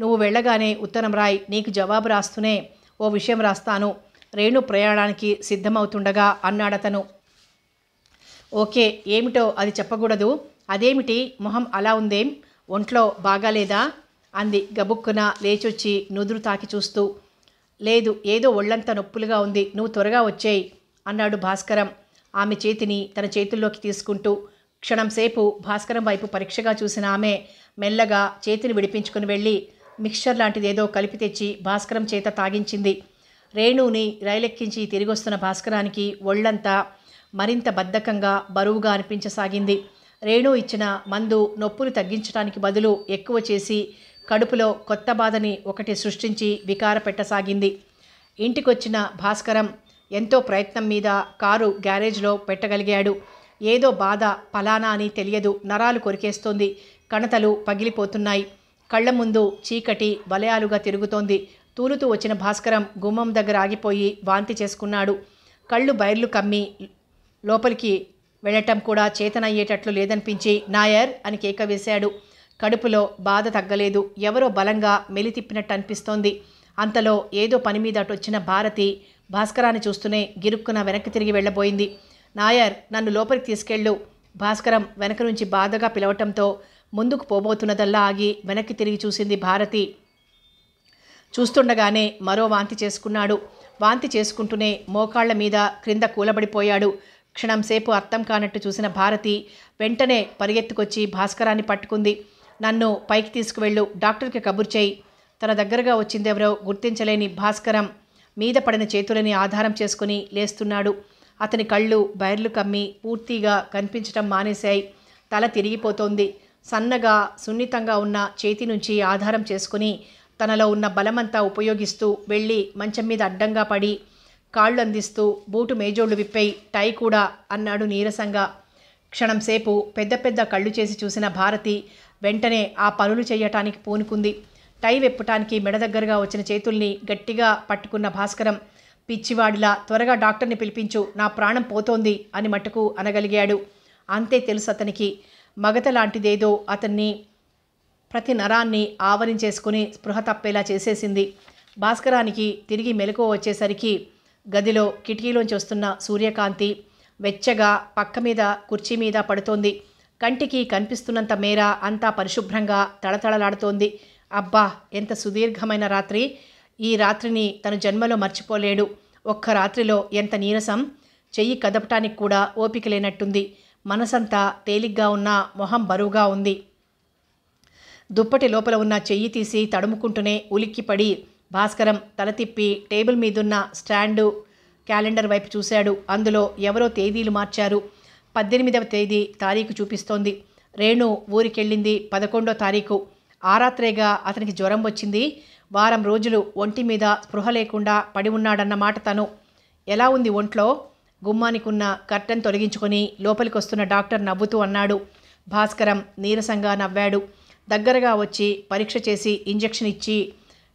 నువ్వు వెళ్ళగానే ఉత్తరం రాయ్ నీకు జవాబు రాస్తూనే ఓ విషయం రాస్తాను రేణు ప్రయాణానికి సిద్ధమవుతుండగా అన్నాడతను ఓకే ఏమిటో అది చెప్పకూడదు అదేమిటి మొహం అలా ఉందేం ఒంట్లో బాగాలేదా అంది గబుక్కున లేచొచ్చి నుదురు తాకి చూస్తూ లేదు ఏదో ఒళ్ళంత నొప్పులుగా ఉంది నువ్వు త్వరగా వచ్చేయి అన్నాడు భాస్కరం ఆమె చేతిని తన చేతుల్లోకి తీసుకుంటూ క్షణంసేపు భాస్కరం వైపు పరీక్షగా చూసిన ఆమె మెల్లగా చేతిని విడిపించుకుని వెళ్ళి మిక్స్చర్ లాంటిదేదో కలిపి తెచ్చి భాస్కరం చేత తాగించింది రేణుని రైలెక్కించి తిరిగొస్తున్న భాస్కరానికి ఒళ్ళంతా మరింత బద్ధకంగా బరువుగా అనిపించసాగింది రేణు ఇచ్చిన మందు నొప్పులు తగ్గించడానికి బదులు ఎక్కువ చేసి కడుపులో కొత్త బాధని ఒకటి సృష్టించి వికార పెట్టసాగింది ఇంటికొచ్చిన భాస్కరం ఎంతో ప్రయత్నం మీద కారు గ్యారేజ్లో పెట్టగలిగాడు ఏదో బాధ పలానా అని తెలియదు నరాలు కొరికేస్తోంది కణతలు పగిలిపోతున్నాయి కళ్ల ముందు చీకటి వలయాలుగా తిరుగుతోంది తూలుతూ వచ్చిన భాస్కరం గుమ్మం దగ్గర ఆగిపోయి వాంతి చేసుకున్నాడు కళ్ళు బైర్లు కమ్మి లోపలికి వెళ్ళటం కూడా చేతనయ్యేటట్లు లేదనిపించి నాయర్ అని కేక వేశాడు కడుపులో బాధ తగ్గలేదు ఎవరో బలంగా మెలితిప్పినట్టు అనిపిస్తోంది అంతలో ఏదో పని మీద అటొచ్చిన భారతి భాస్కరాన్ని చూస్తూనే గిరుక్కున వెనక్కి తిరిగి వెళ్ళబోయింది నాయర్ నన్ను లోపలికి తీసుకెళ్ళు భాస్కరం వెనక నుంచి బాధగా పిలవటంతో ముందుకు పోబోతున్నదల్లా ఆగి వెనక్కి తిరిగి చూసింది భారతి చూస్తుండగానే మరో వాంతి చేసుకున్నాడు వాంతి చేసుకుంటూనే మోకాళ్ల మీద క్రింద కూలబడిపోయాడు క్షణంసేపు అర్థం కానట్టు చూసిన భారతి వెంటనే పరిగెత్తుకొచ్చి భాస్కరాన్ని పట్టుకుంది నన్ను పైకి తీసుకువెళ్ళు డాక్టర్కి కబుర్ చేయి తన దగ్గరగా వచ్చిందెవరో గుర్తించలేని భాస్కరం మీద పడిన చేతులని ఆధారం చేసుకుని లేస్తున్నాడు అతని కళ్ళు బైర్లు కమ్మి పూర్తిగా కనిపించటం మానేశాయి తల తిరిగిపోతోంది సన్నగా సున్నితంగా ఉన్న చేతి నుంచి ఆధారం చేసుకుని తనలో ఉన్న బలమంతా ఉపయోగిస్తూ వెళ్ళి మంచం మీద అడ్డంగా పడి కాళ్ళు అందిస్తూ బూటు మేజోళ్లు విప్పై టై కూడా అన్నాడు నీరసంగా క్షణంసేపు పెద్ద పెద్ద కళ్ళు చేసి చూసిన భారతి వెంటనే ఆ పనులు చేయటానికి పూనుకుంది టై వెప్పటానికి మెడ దగ్గరగా వచ్చిన చేతుల్ని గట్టిగా పట్టుకున్న భాస్కరం పిచ్చివాడిలా త్వరగా డాక్టర్ని పిలిపించు నా ప్రాణం పోతోంది అని మటుకు అనగలిగాడు అంతే తెలుసు అతనికి మగత లాంటిదేదో అతన్ని ప్రతి నరాన్ని ఆవరించేసుకుని స్పృహ తప్పేలా చేసేసింది భాస్కరానికి తిరిగి మెలకువ వచ్చేసరికి గదిలో కిటికీలోంచి వస్తున్న సూర్యకాంతి వెచ్చగా పక్క మీద కుర్చీ మీద పడుతోంది కంటికి కనిపిస్తున్నంత మేర అంతా పరిశుభ్రంగా తళతళలాడుతోంది అబ్బా ఎంత సుదీర్ఘమైన రాత్రి ఈ రాత్రిని తన జన్మలో మర్చిపోలేడు ఒక్క రాత్రిలో ఎంత నీరసం చెయ్యి కదపటానికి కూడా ఓపిక లేనట్టుంది మనసంతా తేలిగ్గా ఉన్న మొహం బరువుగా ఉంది దుప్పటి లోపల ఉన్న చెయ్యి తీసి తడుముకుంటూనే ఉలిక్కిపడి భాస్కరం తల తిప్పి టేబుల్ మీదున్న స్టాండు క్యాలెండర్ వైపు చూశాడు అందులో ఎవరో తేదీలు మార్చారు పద్దెనిమిదవ తేదీ తారీఖు చూపిస్తోంది రేణు ఊరికెళ్ళింది పదకొండో తారీఖు ఆరాత్రేగా అతనికి జ్వరం వచ్చింది వారం రోజులు ఒంటి మీద స్పృహ లేకుండా పడి ఉన్నాడన్నమాట తను ఎలా ఉంది ఒంట్లో గుమ్మానికున్న కర్టన్ తొలగించుకొని లోపలికి వస్తున్న డాక్టర్ నవ్వుతూ అన్నాడు భాస్కరం నీరసంగా నవ్వాడు దగ్గరగా వచ్చి పరీక్ష చేసి ఇంజెక్షన్ ఇచ్చి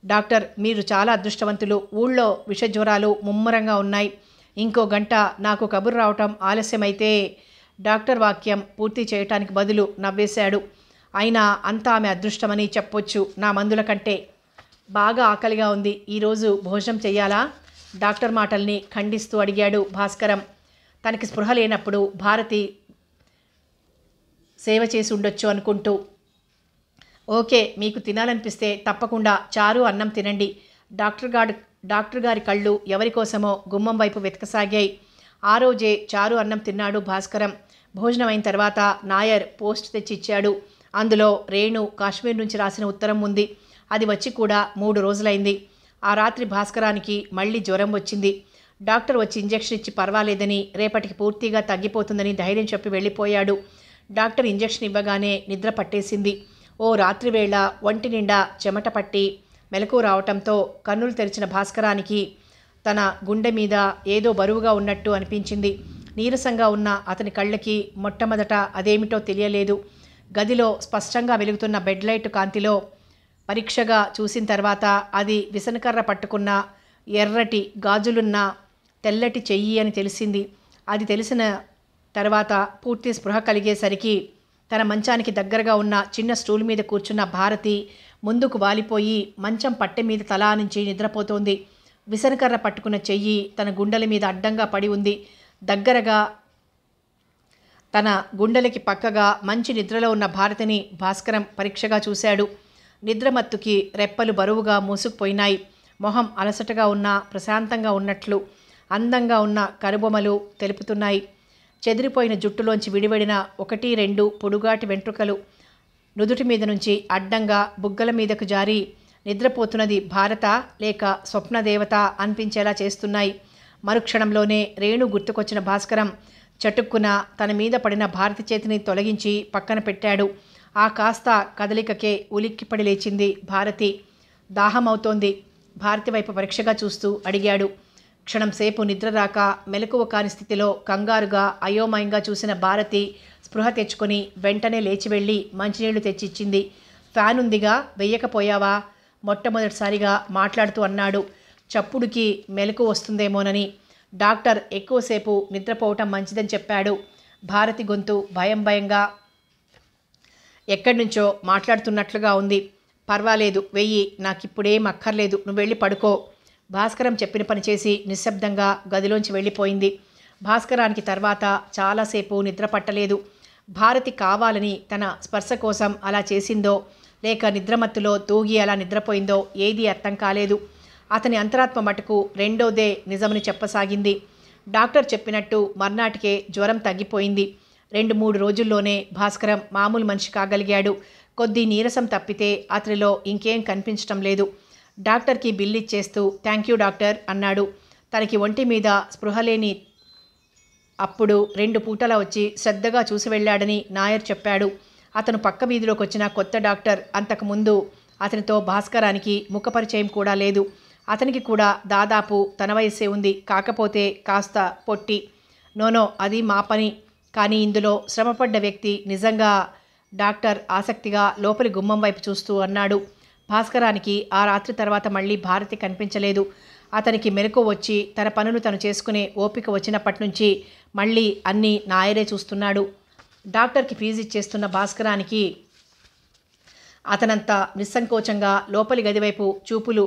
డాక్టర్ మీరు చాలా అదృష్టవంతులు ఊళ్ళో విషజ్వరాలు ముమ్మరంగా ఉన్నాయి ఇంకో గంట నాకు కబురు రావటం ఆలస్యమైతే డాక్టర్ వాక్యం పూర్తి చేయటానికి బదులు నవ్వేశాడు అయినా అంతా ఆమె అదృష్టమని చెప్పొచ్చు నా మందుల కంటే బాగా ఆకలిగా ఉంది ఈరోజు భోజనం చెయ్యాలా డాక్టర్ మాటల్ని ఖండిస్తూ అడిగాడు భాస్కరం తనకి స్పృహ లేనప్పుడు భారతి సేవ చేసి ఉండొచ్చు అనుకుంటూ ఓకే మీకు తినాలనిపిస్తే తప్పకుండా చారు అన్నం తినండి డాక్టర్ గారు డాక్టర్ గారి కళ్ళు ఎవరి కోసమో గుమ్మం వైపు వెతకసాగాయి ఆ రోజే చారు అన్నం తిన్నాడు భాస్కరం భోజనం అయిన తర్వాత నాయర్ పోస్ట్ తెచ్చిచ్చాడు అందులో రేణు కాశ్మీర్ నుంచి రాసిన ఉత్తరం ఉంది అది వచ్చి కూడా మూడు రోజులైంది ఆ రాత్రి భాస్కరానికి మళ్ళీ జ్వరం వచ్చింది డాక్టర్ వచ్చి ఇంజెక్షన్ ఇచ్చి పర్వాలేదని రేపటికి పూర్తిగా తగ్గిపోతుందని ధైర్యం చెప్పి వెళ్ళిపోయాడు డాక్టర్ ఇంజెక్షన్ ఇవ్వగానే నిద్ర పట్టేసింది ఓ రాత్రివేళ ఒంటి నిండా చెమట పట్టి మెలకు రావటంతో కన్నులు తెరిచిన భాస్కరానికి తన గుండె మీద ఏదో బరువుగా ఉన్నట్టు అనిపించింది నీరసంగా ఉన్న అతని కళ్ళకి మొట్టమొదట అదేమిటో తెలియలేదు గదిలో స్పష్టంగా వెలుగుతున్న బెడ్ లైట్ కాంతిలో పరీక్షగా చూసిన తర్వాత అది విసనకర్ర పట్టుకున్న ఎర్రటి గాజులున్న తెల్లటి చెయ్యి అని తెలిసింది అది తెలిసిన తర్వాత పూర్తి స్పృహ కలిగేసరికి తన మంచానికి దగ్గరగా ఉన్న చిన్న స్టూల్ మీద కూర్చున్న భారతి ముందుకు వాలిపోయి మంచం పట్టె మీద తలా నుంచి నిద్రపోతోంది విసనకర్ర పట్టుకున్న చెయ్యి తన గుండెల మీద అడ్డంగా పడి ఉంది దగ్గరగా తన గుండెలకి పక్కగా మంచి నిద్రలో ఉన్న భారతిని భాస్కరం పరీక్షగా చూశాడు నిద్రమత్తుకి రెప్పలు బరువుగా మూసుకుపోయినాయి మొహం అలసటగా ఉన్నా ప్రశాంతంగా ఉన్నట్లు అందంగా ఉన్న కరుబొమలు తెలుపుతున్నాయి చెదిరిపోయిన జుట్టులోంచి విడివడిన ఒకటి రెండు పొడుగాటి వెంట్రుకలు నుదుటి మీద నుంచి అడ్డంగా బుగ్గల మీదకు జారి నిద్రపోతున్నది భారత లేక స్వప్నదేవత అనిపించేలా చేస్తున్నాయి మరుక్షణంలోనే రేణు గుర్తుకొచ్చిన భాస్కరం చటుక్కున తన మీద పడిన భారతి చేతిని తొలగించి పక్కన పెట్టాడు ఆ కాస్త కదలికకే ఉలిక్కిపడి లేచింది భారతి దాహమవుతోంది భారతి వైపు పరీక్షగా చూస్తూ అడిగాడు క్షణంసేపు నిద్ర రాక మెలకువ కాని స్థితిలో కంగారుగా అయోమయంగా చూసిన భారతి స్పృహ తెచ్చుకొని వెంటనే లేచి వెళ్ళి మంచినీళ్లు తెచ్చిచ్చింది ఫ్యాన్ ఉందిగా వెయ్యకపోయావా మొట్టమొదటిసారిగా మాట్లాడుతూ అన్నాడు చప్పుడుకి మెలకు వస్తుందేమోనని డాక్టర్ ఎక్కువసేపు నిద్రపోవటం మంచిదని చెప్పాడు భారతి గొంతు భయం భయంగా ఎక్కడి నుంచో మాట్లాడుతున్నట్లుగా ఉంది పర్వాలేదు వెయ్యి నాకిప్పుడేం అక్కర్లేదు నువ్వు వెళ్ళి పడుకో భాస్కరం చెప్పిన పని చేసి నిశ్శబ్దంగా గదిలోంచి వెళ్ళిపోయింది భాస్కరానికి తర్వాత చాలాసేపు నిద్ర పట్టలేదు భారతి కావాలని తన స్పర్శ కోసం అలా చేసిందో లేక నిద్రమత్తులో తూగి అలా నిద్రపోయిందో ఏదీ అర్థం కాలేదు అతని అంతరాత్మ మటుకు రెండోదే నిజమని చెప్పసాగింది డాక్టర్ చెప్పినట్టు మర్నాటికే జ్వరం తగ్గిపోయింది రెండు మూడు రోజుల్లోనే భాస్కరం మామూలు మనిషి కాగలిగాడు కొద్ది నీరసం తప్పితే అతనిలో ఇంకేం కనిపించటం లేదు డాక్టర్కి బిల్ ఇచ్చేస్తూ థ్యాంక్ యూ డాక్టర్ అన్నాడు తనకి ఒంటి మీద స్పృహలేని అప్పుడు రెండు పూటల వచ్చి శ్రద్ధగా చూసి వెళ్ళాడని నాయర్ చెప్పాడు అతను పక్క వీధిలోకి వచ్చిన కొత్త డాక్టర్ అంతకుముందు అతనితో భాస్కరానికి ముఖపరిచయం కూడా లేదు అతనికి కూడా దాదాపు తన వయస్సే ఉంది కాకపోతే కాస్త పొట్టి నోనో అది మా పని కానీ ఇందులో శ్రమపడ్డ వ్యక్తి నిజంగా డాక్టర్ ఆసక్తిగా లోపలి గుమ్మం వైపు చూస్తూ అన్నాడు భాస్కరానికి ఆ రాత్రి తర్వాత మళ్ళీ భారతి కనిపించలేదు అతనికి మెరుకు వచ్చి తన పనులు తను చేసుకునే ఓపిక వచ్చినప్పటి నుంచి మళ్ళీ అన్నీ నాయరే చూస్తున్నాడు డాక్టర్కి ఫీజు ఇచ్చేస్తున్న భాస్కరానికి అతనంత నిస్సంకోచంగా లోపలి గదివైపు చూపులు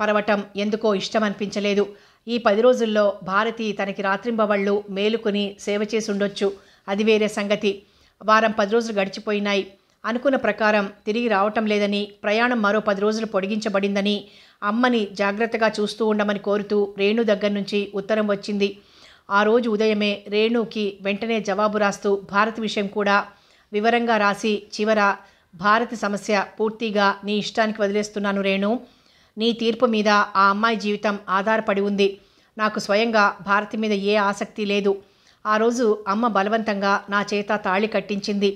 పరవటం ఎందుకో ఇష్టం అనిపించలేదు ఈ పది రోజుల్లో భారతి తనకి రాత్రింబవళ్ళు మేలుకొని సేవ చేసి ఉండొచ్చు అది వేరే సంగతి వారం పది రోజులు గడిచిపోయినాయి అనుకున్న ప్రకారం తిరిగి రావటం లేదని ప్రయాణం మరో పది రోజులు పొడిగించబడిందని అమ్మని జాగ్రత్తగా చూస్తూ ఉండమని కోరుతూ రేణు దగ్గర నుంచి ఉత్తరం వచ్చింది ఆ రోజు ఉదయమే రేణుకి వెంటనే జవాబు రాస్తూ భారత్ విషయం కూడా వివరంగా రాసి చివర భారత్ సమస్య పూర్తిగా నీ ఇష్టానికి వదిలేస్తున్నాను రేణు నీ తీర్పు మీద ఆ అమ్మాయి జీవితం ఆధారపడి ఉంది నాకు స్వయంగా భారతి మీద ఏ ఆసక్తి లేదు ఆ రోజు అమ్మ బలవంతంగా నా చేత తాళి కట్టించింది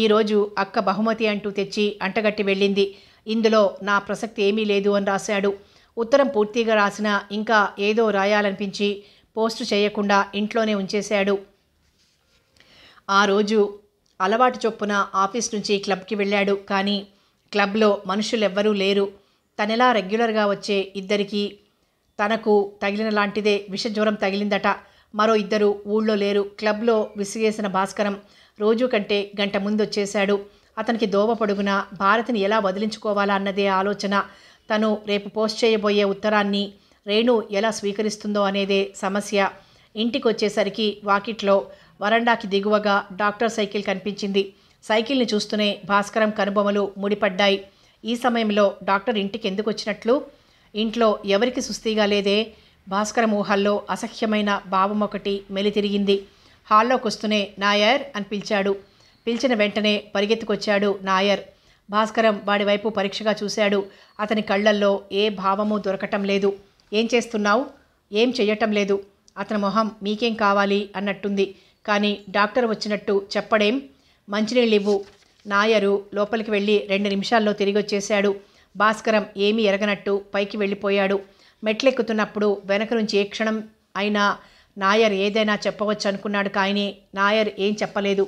ఈరోజు అక్క బహుమతి అంటూ తెచ్చి అంటగట్టి వెళ్ళింది ఇందులో నా ప్రసక్తి ఏమీ లేదు అని రాశాడు ఉత్తరం పూర్తిగా రాసిన ఇంకా ఏదో రాయాలనిపించి పోస్టు చేయకుండా ఇంట్లోనే ఉంచేశాడు ఆ రోజు అలవాటు చొప్పున ఆఫీస్ నుంచి క్లబ్కి వెళ్ళాడు కానీ క్లబ్లో మనుషులెవ్వరూ లేరు తనెలా రెగ్యులర్గా వచ్చే ఇద్దరికి తనకు తగిలిన లాంటిదే విషజ్వరం తగిలిందట మరో ఇద్దరు ఊళ్ళో లేరు క్లబ్లో విసిగేసిన భాస్కరం రోజు కంటే గంట ముందొచ్చేశాడు అతనికి దోవ పొడుగున భారతిని ఎలా వదిలించుకోవాలా అన్నదే ఆలోచన తను రేపు పోస్ట్ చేయబోయే ఉత్తరాన్ని రేణు ఎలా స్వీకరిస్తుందో అనేదే సమస్య ఇంటికి వచ్చేసరికి వాకిట్లో వరండాకి దిగువగా డాక్టర్ సైకిల్ కనిపించింది సైకిల్ని చూస్తూనే భాస్కరం కనుబొమలు ముడిపడ్డాయి ఈ సమయంలో డాక్టర్ ఇంటికి ఎందుకు వచ్చినట్లు ఇంట్లో ఎవరికి సుస్థిగా లేదే భాస్కర ఊహల్లో అసహ్యమైన భావం ఒకటి మెలితిరిగింది హాల్లోకి వస్తూనే నాయర్ అని పిలిచాడు పిలిచిన వెంటనే పరిగెత్తుకొచ్చాడు నాయర్ భాస్కరం వాడి వైపు పరీక్షగా చూశాడు అతని కళ్ళల్లో ఏ భావము దొరకటం లేదు ఏం చేస్తున్నావు ఏం చెయ్యటం లేదు అతని మొహం మీకేం కావాలి అన్నట్టుంది కానీ డాక్టర్ వచ్చినట్టు చెప్పడేం ఇవ్వు నాయరు లోపలికి వెళ్ళి రెండు నిమిషాల్లో తిరిగి వచ్చేశాడు భాస్కరం ఏమీ ఎరగనట్టు పైకి వెళ్ళిపోయాడు మెట్లెక్కుతున్నప్పుడు వెనక నుంచి ఏ క్షణం అయినా నాయర్ ఏదైనా చెప్పవచ్చు అనుకున్నాడు కానీ నాయర్ ఏం చెప్పలేదు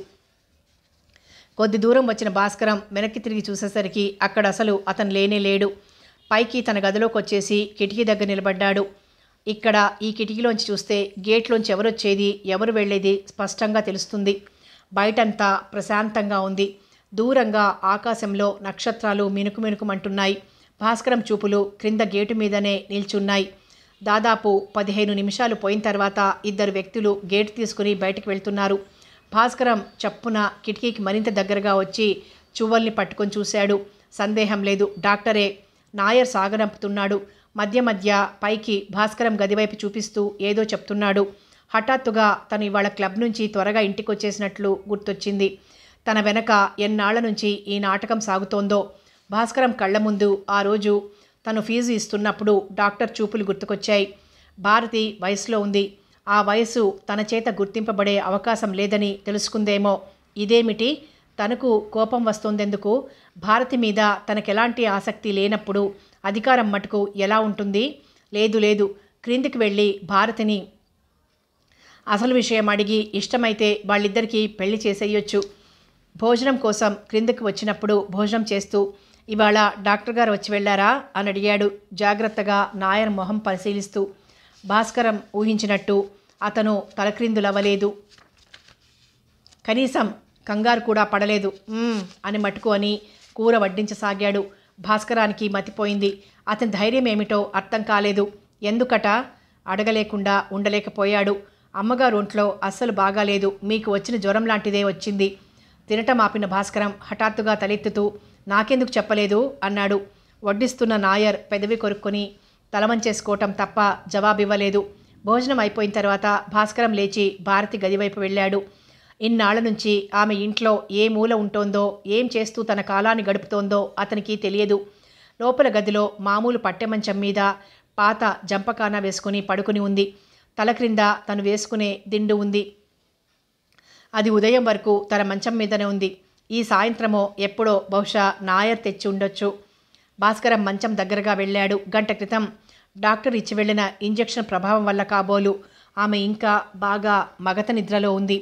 కొద్ది దూరం వచ్చిన భాస్కరం వెనక్కి తిరిగి చూసేసరికి అక్కడ అసలు అతను లేనే లేడు పైకి తన గదిలోకి వచ్చేసి కిటికీ దగ్గర నిలబడ్డాడు ఇక్కడ ఈ కిటికీలోంచి చూస్తే గేట్లోంచి ఎవరొచ్చేది ఎవరు వెళ్ళేది స్పష్టంగా తెలుస్తుంది బయటంతా ప్రశాంతంగా ఉంది దూరంగా ఆకాశంలో నక్షత్రాలు మినుకు మినుకుమంటున్నాయి భాస్కరం చూపులు క్రింద గేటు మీదనే నిల్చున్నాయి దాదాపు పదిహేను నిమిషాలు పోయిన తర్వాత ఇద్దరు వ్యక్తులు గేట్ తీసుకుని బయటకు వెళ్తున్నారు భాస్కరం చప్పున కిటికీకి మరింత దగ్గరగా వచ్చి చూవల్ని పట్టుకొని చూశాడు సందేహం లేదు డాక్టరే నాయర్ సాగరంపుతున్నాడు మధ్య మధ్య పైకి భాస్కరం గదివైపు చూపిస్తూ ఏదో చెప్తున్నాడు హఠాత్తుగా తను ఇవాళ క్లబ్ నుంచి త్వరగా ఇంటికి వచ్చేసినట్లు గుర్తొచ్చింది తన వెనక ఎన్నాళ్ల నుంచి ఈ నాటకం సాగుతోందో భాస్కరం కళ్ళ ముందు ఆ రోజు తను ఫీజు ఇస్తున్నప్పుడు డాక్టర్ చూపులు గుర్తుకొచ్చాయి భారతి వయసులో ఉంది ఆ వయసు తన చేత గుర్తింపబడే అవకాశం లేదని తెలుసుకుందేమో ఇదేమిటి తనకు కోపం వస్తోందెందుకు భారతి మీద తనకెలాంటి ఆసక్తి లేనప్పుడు అధికారం మటుకు ఎలా ఉంటుంది లేదు లేదు క్రిందికి వెళ్ళి భారతిని అసలు విషయం అడిగి ఇష్టమైతే వాళ్ళిద్దరికీ పెళ్లి చేసేయొచ్చు భోజనం కోసం క్రిందకు వచ్చినప్పుడు భోజనం చేస్తూ ఇవాళ డాక్టర్ గారు వచ్చి వెళ్ళారా అని అడిగాడు జాగ్రత్తగా నాయర్ మొహం పరిశీలిస్తూ భాస్కరం ఊహించినట్టు అతను తలక్రిందులవ్వలేదు కనీసం కంగారు కూడా పడలేదు అని మటుకు అని కూర వడ్డించసాగాడు భాస్కరానికి మతిపోయింది అతని ధైర్యం ఏమిటో అర్థం కాలేదు ఎందుకట అడగలేకుండా ఉండలేకపోయాడు అమ్మగారు ఒంట్లో అస్సలు బాగాలేదు మీకు వచ్చిన జ్వరం లాంటిదే వచ్చింది తినటం ఆపిన భాస్కరం హఠాత్తుగా తలెత్తుతూ నాకెందుకు చెప్పలేదు అన్నాడు వడ్డిస్తున్న నాయర్ పెదవి కొరుక్కొని తలమంచేసుకోవటం తప్ప జవాబివ్వలేదు భోజనం అయిపోయిన తర్వాత భాస్కరం లేచి భారతి గదివైపు వెళ్ళాడు ఇన్నాళ్ల నుంచి ఆమె ఇంట్లో ఏ మూల ఉంటోందో ఏం చేస్తూ తన కాలాన్ని గడుపుతోందో అతనికి తెలియదు లోపల గదిలో మామూలు పట్టెమంచం మీద పాత జంపకానా వేసుకుని పడుకుని ఉంది తల క్రింద తను వేసుకునే దిండు ఉంది అది ఉదయం వరకు తన మంచం మీదనే ఉంది ఈ సాయంత్రమో ఎప్పుడో బహుశా నాయర్ తెచ్చి ఉండొచ్చు భాస్కరం మంచం దగ్గరగా వెళ్ళాడు గంట క్రితం డాక్టర్ ఇచ్చి వెళ్ళిన ఇంజెక్షన్ ప్రభావం వల్ల కాబోలు ఆమె ఇంకా బాగా మగత నిద్రలో ఉంది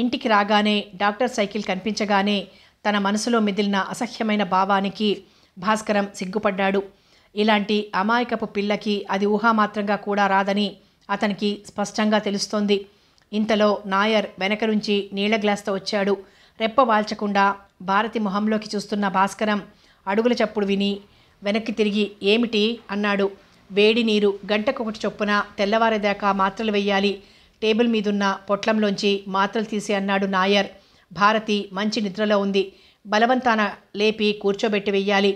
ఇంటికి రాగానే డాక్టర్ సైకిల్ కనిపించగానే తన మనసులో మిదిలిన అసహ్యమైన భావానికి భాస్కరం సిగ్గుపడ్డాడు ఇలాంటి అమాయకపు పిల్లకి అది ఊహామాత్రంగా కూడా రాదని అతనికి స్పష్టంగా తెలుస్తోంది ఇంతలో నాయర్ వెనక నుంచి నీళ్ల గ్లాస్తో వచ్చాడు రెప్ప వాల్చకుండా భారతి మొహంలోకి చూస్తున్న భాస్కరం అడుగుల చప్పుడు విని వెనక్కి తిరిగి ఏమిటి అన్నాడు వేడి నీరు గంటకొకటి చొప్పున తెల్లవారేదాకా మాత్రలు వెయ్యాలి టేబుల్ మీదున్న పొట్లంలోంచి మాత్రలు తీసి అన్నాడు నాయర్ భారతి మంచి నిద్రలో ఉంది బలవంతాన లేపి కూర్చోబెట్టి వెయ్యాలి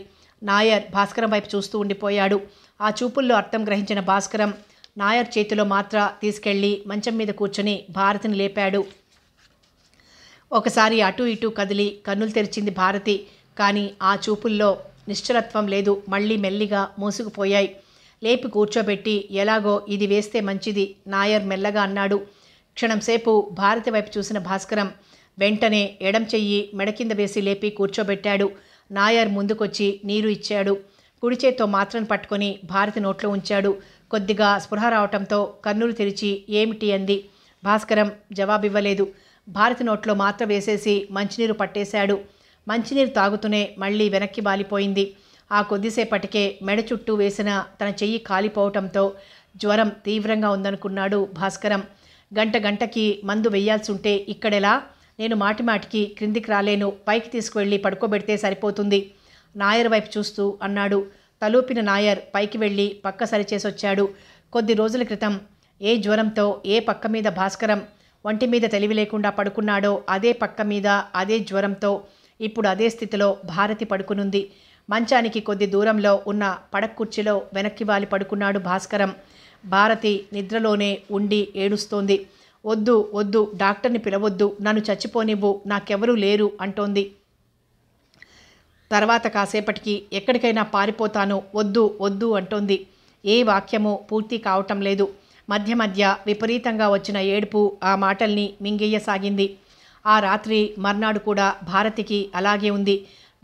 నాయర్ భాస్కరం వైపు చూస్తూ ఉండిపోయాడు ఆ చూపుల్లో అర్థం గ్రహించిన భాస్కరం నాయర్ చేతిలో మాత్ర తీసుకెళ్లి మంచం మీద కూర్చొని భారతిని లేపాడు ఒకసారి అటు ఇటు కదిలి కన్నులు తెరిచింది భారతి కానీ ఆ చూపుల్లో నిశ్చలత్వం లేదు మళ్ళీ మెల్లిగా మూసుకుపోయాయి లేపి కూర్చోబెట్టి ఎలాగో ఇది వేస్తే మంచిది నాయర్ మెల్లగా అన్నాడు క్షణంసేపు భారతి వైపు చూసిన భాస్కరం వెంటనే ఎడం చెయ్యి మెడకింద వేసి లేపి కూర్చోబెట్టాడు నాయర్ ముందుకొచ్చి నీరు ఇచ్చాడు కుడి చేత్తో మాత్రం పట్టుకొని భారతి నోట్లో ఉంచాడు కొద్దిగా స్పృహ రావటంతో కన్నులు తెరిచి ఏమిటి అంది భాస్కరం జవాబివ్వలేదు భారత నోట్లో మాత్ర వేసేసి మంచినీరు పట్టేశాడు మంచినీరు తాగుతూనే మళ్ళీ వెనక్కి వాలిపోయింది ఆ కొద్దిసేపటికే మెడ చుట్టూ వేసిన తన చెయ్యి కాలిపోవటంతో జ్వరం తీవ్రంగా ఉందనుకున్నాడు భాస్కరం గంట గంటకి మందు వెయ్యాల్సి ఉంటే ఇక్కడెలా నేను మాటిమాటికి క్రిందికి రాలేను పైకి తీసుకువెళ్ళి పడుకోబెడితే సరిపోతుంది నాయర్ వైపు చూస్తూ అన్నాడు తలూపిన నాయర్ పైకి వెళ్ళి పక్క సరిచేసొచ్చాడు కొద్ది రోజుల క్రితం ఏ జ్వరంతో ఏ పక్క మీద భాస్కరం ఒంటి మీద తెలివి లేకుండా పడుకున్నాడో అదే పక్క మీద అదే జ్వరంతో ఇప్పుడు అదే స్థితిలో భారతి పడుకునుంది మంచానికి కొద్ది దూరంలో ఉన్న పడక్కుర్చీలో వెనక్కి వాలి పడుకున్నాడు భాస్కరం భారతి నిద్రలోనే ఉండి ఏడుస్తోంది వద్దు వద్దు డాక్టర్ని పిలవద్దు నన్ను చచ్చిపోనివ్వు నాకెవరూ లేరు అంటోంది తర్వాత కాసేపటికి ఎక్కడికైనా పారిపోతాను వద్దు వద్దు అంటోంది ఏ వాక్యమో పూర్తి కావటం లేదు మధ్య మధ్య విపరీతంగా వచ్చిన ఏడుపు ఆ మాటల్ని మింగేయసాగింది ఆ రాత్రి మర్నాడు కూడా భారతికి అలాగే ఉంది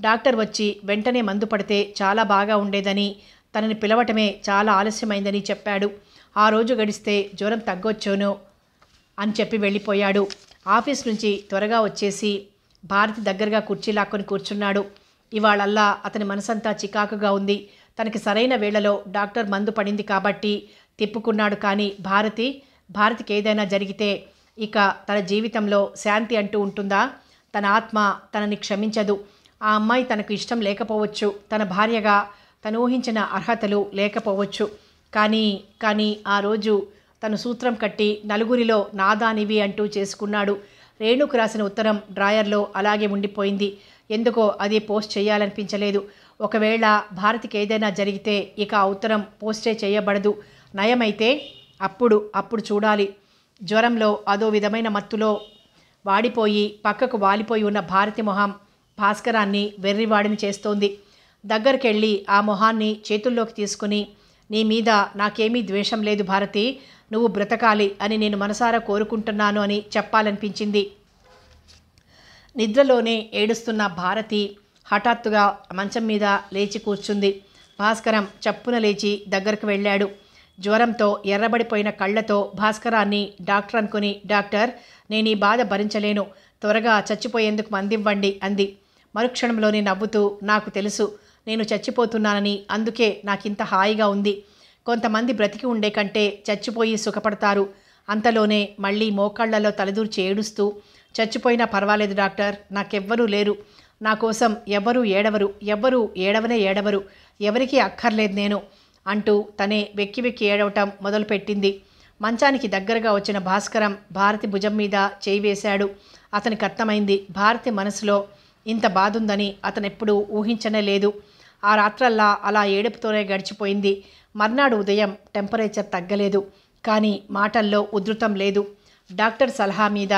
డాక్టర్ వచ్చి వెంటనే మందు పడితే చాలా బాగా ఉండేదని తనని పిలవటమే చాలా ఆలస్యమైందని చెప్పాడు ఆ రోజు గడిస్తే జ్వరం తగ్గొచ్చును అని చెప్పి వెళ్ళిపోయాడు ఆఫీస్ నుంచి త్వరగా వచ్చేసి భారతి దగ్గరగా కుర్చీ లాక్కొని కూర్చున్నాడు ఇవాళల్లా అతని మనసంతా చికాకుగా ఉంది తనకి సరైన వేళలో డాక్టర్ మందు పడింది కాబట్టి తిప్పుకున్నాడు కానీ భారతి భారతికి ఏదైనా జరిగితే ఇక తన జీవితంలో శాంతి అంటూ ఉంటుందా తన ఆత్మ తనని క్షమించదు ఆ అమ్మాయి తనకు ఇష్టం లేకపోవచ్చు తన భార్యగా తను ఊహించిన అర్హతలు లేకపోవచ్చు కానీ కానీ ఆ రోజు తను సూత్రం కట్టి నలుగురిలో నాదానివి అంటూ చేసుకున్నాడు రేణుకు రాసిన ఉత్తరం డ్రాయర్లో అలాగే ఉండిపోయింది ఎందుకో అది పోస్ట్ చేయాలనిపించలేదు ఒకవేళ భారతికి ఏదైనా జరిగితే ఇక ఆ ఉత్తరం పోస్టే చేయబడదు నయమైతే అప్పుడు అప్పుడు చూడాలి జ్వరంలో అదో విధమైన మత్తులో వాడిపోయి పక్కకు వాలిపోయి ఉన్న భారతి మొహం భాస్కరాన్ని వెర్రివాడిని చేస్తోంది దగ్గరికెళ్ళి ఆ మొహాన్ని చేతుల్లోకి తీసుకుని నీ మీద నాకేమీ ద్వేషం లేదు భారతి నువ్వు బ్రతకాలి అని నేను మనసారా కోరుకుంటున్నాను అని చెప్పాలనిపించింది నిద్రలోనే ఏడుస్తున్న భారతి హఠాత్తుగా మంచం మీద లేచి కూర్చుంది భాస్కరం చప్పున లేచి దగ్గరకు వెళ్ళాడు జ్వరంతో ఎర్రబడిపోయిన కళ్లతో భాస్కరాన్ని డాక్టర్ అనుకుని డాక్టర్ నేను ఈ బాధ భరించలేను త్వరగా చచ్చిపోయేందుకు మందివ్వండి అంది మరుక్షణంలోనే నవ్వుతూ నాకు తెలుసు నేను చచ్చిపోతున్నానని అందుకే నాకింత హాయిగా ఉంది కొంతమంది బ్రతికి ఉండే కంటే చచ్చిపోయి సుఖపడతారు అంతలోనే మళ్ళీ మోకాళ్లలో తలదూర్చి ఏడుస్తూ చచ్చిపోయినా పర్వాలేదు డాక్టర్ నాకెవ్వరూ లేరు నా కోసం ఎవరూ ఏడవరు ఎవ్వరూ ఏడవనే ఏడవరు ఎవరికీ అక్కర్లేదు నేను అంటూ తనే వెక్కి వెక్కి ఏడవటం మొదలుపెట్టింది మంచానికి దగ్గరగా వచ్చిన భాస్కరం భారతి భుజం మీద చేయి వేశాడు అతనికి అర్థమైంది భారతి మనసులో ఇంత బాధుందని అతనెప్పుడూ ఊహించనే లేదు ఆ రాత్రల్లా అలా ఏడుపుతోనే గడిచిపోయింది మర్నాడు ఉదయం టెంపరేచర్ తగ్గలేదు కానీ మాటల్లో ఉధృతం లేదు డాక్టర్ సలహా మీద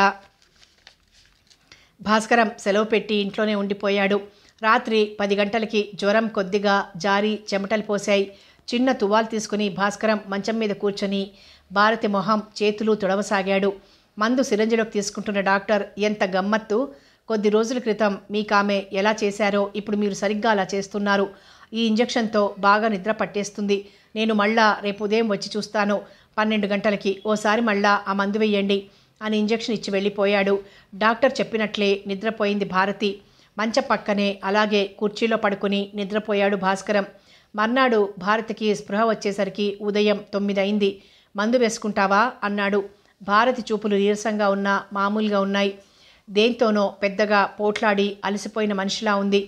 భాస్కరం సెలవు పెట్టి ఇంట్లోనే ఉండిపోయాడు రాత్రి పది గంటలకి జ్వరం కొద్దిగా జారి చెమటలు పోశాయి చిన్న తువాల్ తీసుకుని భాస్కరం మంచం మీద కూర్చొని భారతి మొహం చేతులు తుడవసాగాడు మందు సిరంజిలోకి తీసుకుంటున్న డాక్టర్ ఎంత గమ్మత్తు కొద్ది రోజుల క్రితం మీకు ఆమె ఎలా చేశారో ఇప్పుడు మీరు సరిగ్గా అలా చేస్తున్నారు ఈ ఇంజక్షన్తో బాగా నిద్ర పట్టేస్తుంది నేను మళ్ళా రేపు ఉదయం వచ్చి చూస్తాను పన్నెండు గంటలకి ఓసారి మళ్ళా ఆ మందు వెయ్యండి అని ఇంజక్షన్ ఇచ్చి వెళ్ళిపోయాడు డాక్టర్ చెప్పినట్లే నిద్రపోయింది భారతి మంచ పక్కనే అలాగే కుర్చీలో పడుకుని నిద్రపోయాడు భాస్కరం మర్నాడు భారతికి స్పృహ వచ్చేసరికి ఉదయం అయింది మందు వేసుకుంటావా అన్నాడు భారతి చూపులు నీరసంగా ఉన్న మామూలుగా ఉన్నాయి దేంతోనో పెద్దగా పోట్లాడి అలసిపోయిన మనిషిలా ఉంది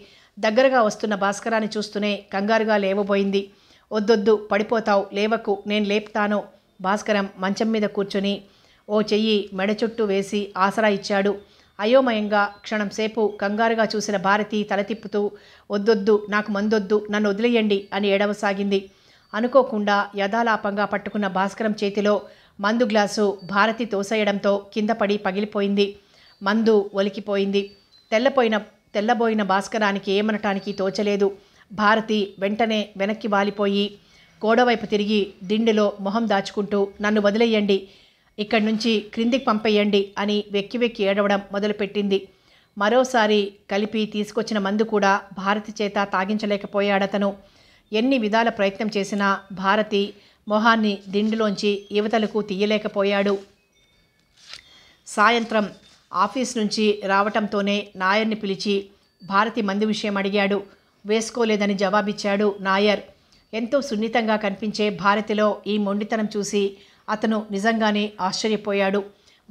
దగ్గరగా వస్తున్న భాస్కరాన్ని చూస్తూనే కంగారుగా లేవబోయింది వద్దొద్దు పడిపోతావు లేవకు నేను లేపుతాను భాస్కరం మంచం మీద కూర్చొని ఓ చెయ్యి మెడ చుట్టూ వేసి ఆసరా ఇచ్చాడు అయోమయంగా క్షణం సేపు కంగారుగా చూసిన భారతి తలతిప్పుతూ వద్దొద్దు నాకు మందొద్దు నన్ను వదిలేయండి అని ఏడవసాగింది అనుకోకుండా యథాలాపంగా పట్టుకున్న భాస్కరం చేతిలో మందు గ్లాసు భారతి తోసేయడంతో కింద పడి పగిలిపోయింది మందు ఒలికిపోయింది తెల్లపోయిన తెల్లబోయిన భాస్కరానికి ఏమనటానికి తోచలేదు భారతి వెంటనే వెనక్కి వాలిపోయి గోడవైపు తిరిగి దిండులో మొహం దాచుకుంటూ నన్ను వదిలేయండి ఇక్కడి నుంచి క్రిందికి పంపేయండి అని వెక్కి వెక్కి ఏడవడం మొదలుపెట్టింది మరోసారి కలిపి తీసుకొచ్చిన మందు కూడా భారతి చేత తాగించలేకపోయాడతను ఎన్ని విధాల ప్రయత్నం చేసినా భారతి మొహాన్ని దిండులోంచి యువతలకు తీయలేకపోయాడు సాయంత్రం ఆఫీస్ నుంచి రావటంతోనే నాయర్ని పిలిచి భారతి మందు విషయం అడిగాడు వేసుకోలేదని జవాబిచ్చాడు నాయర్ ఎంతో సున్నితంగా కనిపించే భారతిలో ఈ మొండితనం చూసి అతను నిజంగానే ఆశ్చర్యపోయాడు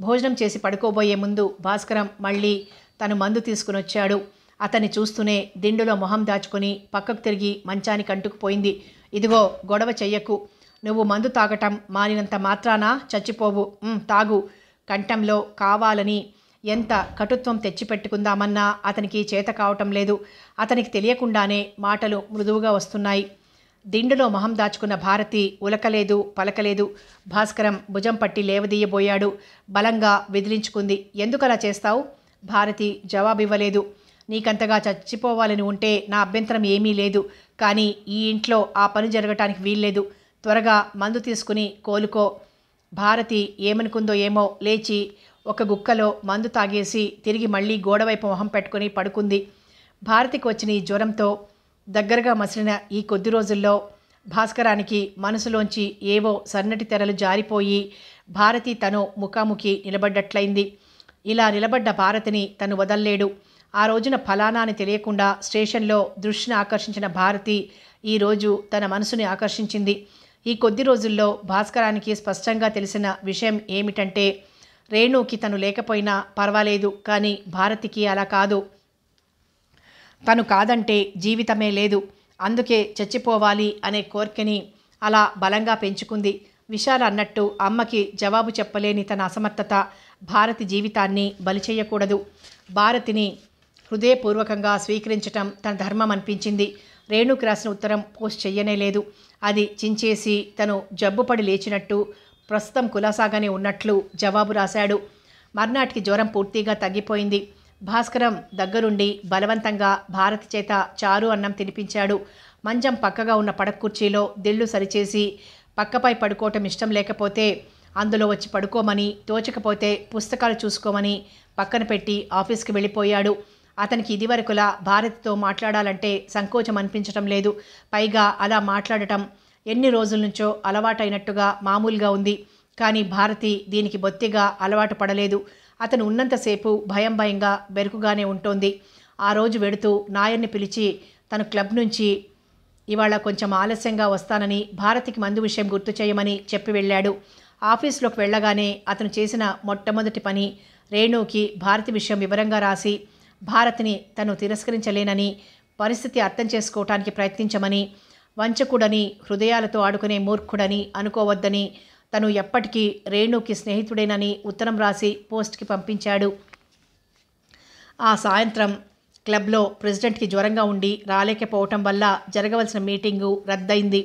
భోజనం చేసి పడుకోబోయే ముందు భాస్కరం మళ్ళీ తను మందు వచ్చాడు అతన్ని చూస్తూనే దిండులో మొహం దాచుకుని పక్కకు తిరిగి మంచానికి అంటుకుపోయింది ఇదిగో గొడవ చెయ్యకు నువ్వు మందు తాగటం మానినంత మాత్రాన చచ్చిపోవు తాగు కంఠంలో కావాలని ఎంత కటుత్వం తెచ్చిపెట్టుకుందామన్నా అతనికి చేత కావటం లేదు అతనికి తెలియకుండానే మాటలు మృదువుగా వస్తున్నాయి దిండులో మొహం దాచుకున్న భారతి ఉలకలేదు పలకలేదు భాస్కరం భుజం పట్టి లేవదీయబోయాడు బలంగా విదిలించుకుంది ఎందుకలా చేస్తావు భారతి జవాబివ్వలేదు నీకంతగా చచ్చిపోవాలని ఉంటే నా అభ్యంతరం ఏమీ లేదు కానీ ఈ ఇంట్లో ఆ పని జరగటానికి వీల్లేదు త్వరగా మందు తీసుకుని కోలుకో భారతి ఏమనుకుందో ఏమో లేచి ఒక గుక్కలో మందు తాగేసి తిరిగి మళ్ళీ గోడవైపు మొహం పెట్టుకుని పడుకుంది భారతికి వచ్చిన ఈ జ్వరంతో దగ్గరగా మసిలిన ఈ కొద్ది రోజుల్లో భాస్కరానికి మనసులోంచి ఏవో సన్నటి తెరలు జారిపోయి భారతి తను ముఖాముఖి నిలబడ్డట్లయింది ఇలా నిలబడ్డ భారతిని తను వదల్లేడు ఆ రోజున ఫలానా అని తెలియకుండా స్టేషన్లో దృష్టిని ఆకర్షించిన భారతి ఈరోజు తన మనసుని ఆకర్షించింది ఈ కొద్ది రోజుల్లో భాస్కరానికి స్పష్టంగా తెలిసిన విషయం ఏమిటంటే రేణుకి తను లేకపోయినా పర్వాలేదు కానీ భారతికి అలా కాదు తను కాదంటే జీవితమే లేదు అందుకే చచ్చిపోవాలి అనే కోర్కెని అలా బలంగా పెంచుకుంది విశాల్ అన్నట్టు అమ్మకి జవాబు చెప్పలేని తన అసమర్థత భారతి జీవితాన్ని బలిచేయకూడదు భారతిని హృదయపూర్వకంగా స్వీకరించటం తన ధర్మం అనిపించింది రేణుకి రాసిన ఉత్తరం పోస్ట్ చెయ్యనే లేదు అది చించేసి తను జబ్బుపడి లేచినట్టు ప్రస్తుతం కులాసాగానే ఉన్నట్లు జవాబు రాశాడు మర్నాటికి జ్వరం పూర్తిగా తగ్గిపోయింది భాస్కరం దగ్గరుండి బలవంతంగా భారత్ చేత చారు అన్నం తినిపించాడు మంచం పక్కగా ఉన్న పడక కుర్చీలో దిళ్ళు సరిచేసి పక్కపై పడుకోవటం ఇష్టం లేకపోతే అందులో వచ్చి పడుకోమని తోచకపోతే పుస్తకాలు చూసుకోమని పక్కన పెట్టి ఆఫీస్కి వెళ్ళిపోయాడు అతనికి ఇదివరకులా భారతితో మాట్లాడాలంటే సంకోచం అనిపించటం లేదు పైగా అలా మాట్లాడటం ఎన్ని రోజుల నుంచో అలవాటైనట్టుగా మామూలుగా ఉంది కానీ భారతి దీనికి బొత్తిగా అలవాటు పడలేదు అతను ఉన్నంతసేపు భయం భయంగా బెరుకుగానే ఉంటోంది ఆ రోజు వెడుతూ నాయర్ని పిలిచి తన క్లబ్ నుంచి ఇవాళ కొంచెం ఆలస్యంగా వస్తానని భారతికి మందు విషయం గుర్తు చేయమని చెప్పి వెళ్ళాడు ఆఫీస్లోకి వెళ్ళగానే అతను చేసిన మొట్టమొదటి పని రేణుకి భారతి విషయం వివరంగా రాసి భారతిని తను తిరస్కరించలేనని పరిస్థితి అర్థం చేసుకోవటానికి ప్రయత్నించమని వంచకుడని హృదయాలతో ఆడుకునే మూర్ఖుడని అనుకోవద్దని తను ఎప్పటికీ రేణుకి స్నేహితుడేనని ఉత్తరం రాసి పోస్ట్కి పంపించాడు ఆ సాయంత్రం క్లబ్లో ప్రెసిడెంట్కి జ్వరంగా ఉండి రాలేకపోవటం వల్ల జరగవలసిన మీటింగు రద్దయింది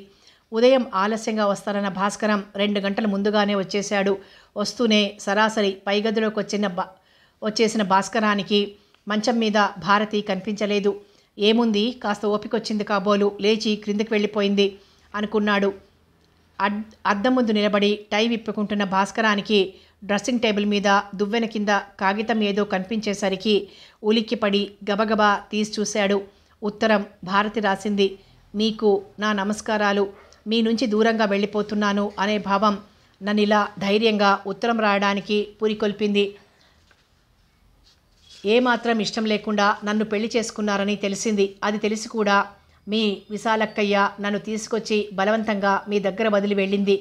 ఉదయం ఆలస్యంగా వస్తానన్న భాస్కరం రెండు గంటల ముందుగానే వచ్చేశాడు వస్తూనే సరాసరి పైగదిలోకి వచ్చిన బా వచ్చేసిన భాస్కరానికి మంచం మీద భారతి కనిపించలేదు ఏముంది కాస్త ఓపికొచ్చింది కాబోలు లేచి క్రిందికి వెళ్ళిపోయింది అనుకున్నాడు అద్దం ముందు నిలబడి టై విప్పుకుంటున్న భాస్కరానికి డ్రెస్సింగ్ టేబుల్ మీద దువ్వెన కింద కాగితం ఏదో కనిపించేసరికి ఉలిక్కిపడి గబగబా తీసి చూశాడు ఉత్తరం భారతి రాసింది మీకు నా నమస్కారాలు మీ నుంచి దూరంగా వెళ్ళిపోతున్నాను అనే భావం నన్ను ఇలా ధైర్యంగా ఉత్తరం రాయడానికి పురికొల్పింది ఏమాత్రం ఇష్టం లేకుండా నన్ను పెళ్లి చేసుకున్నారని తెలిసింది అది తెలిసి కూడా మీ విశాలక్కయ్య నన్ను తీసుకొచ్చి బలవంతంగా మీ దగ్గర వదిలి వెళ్ళింది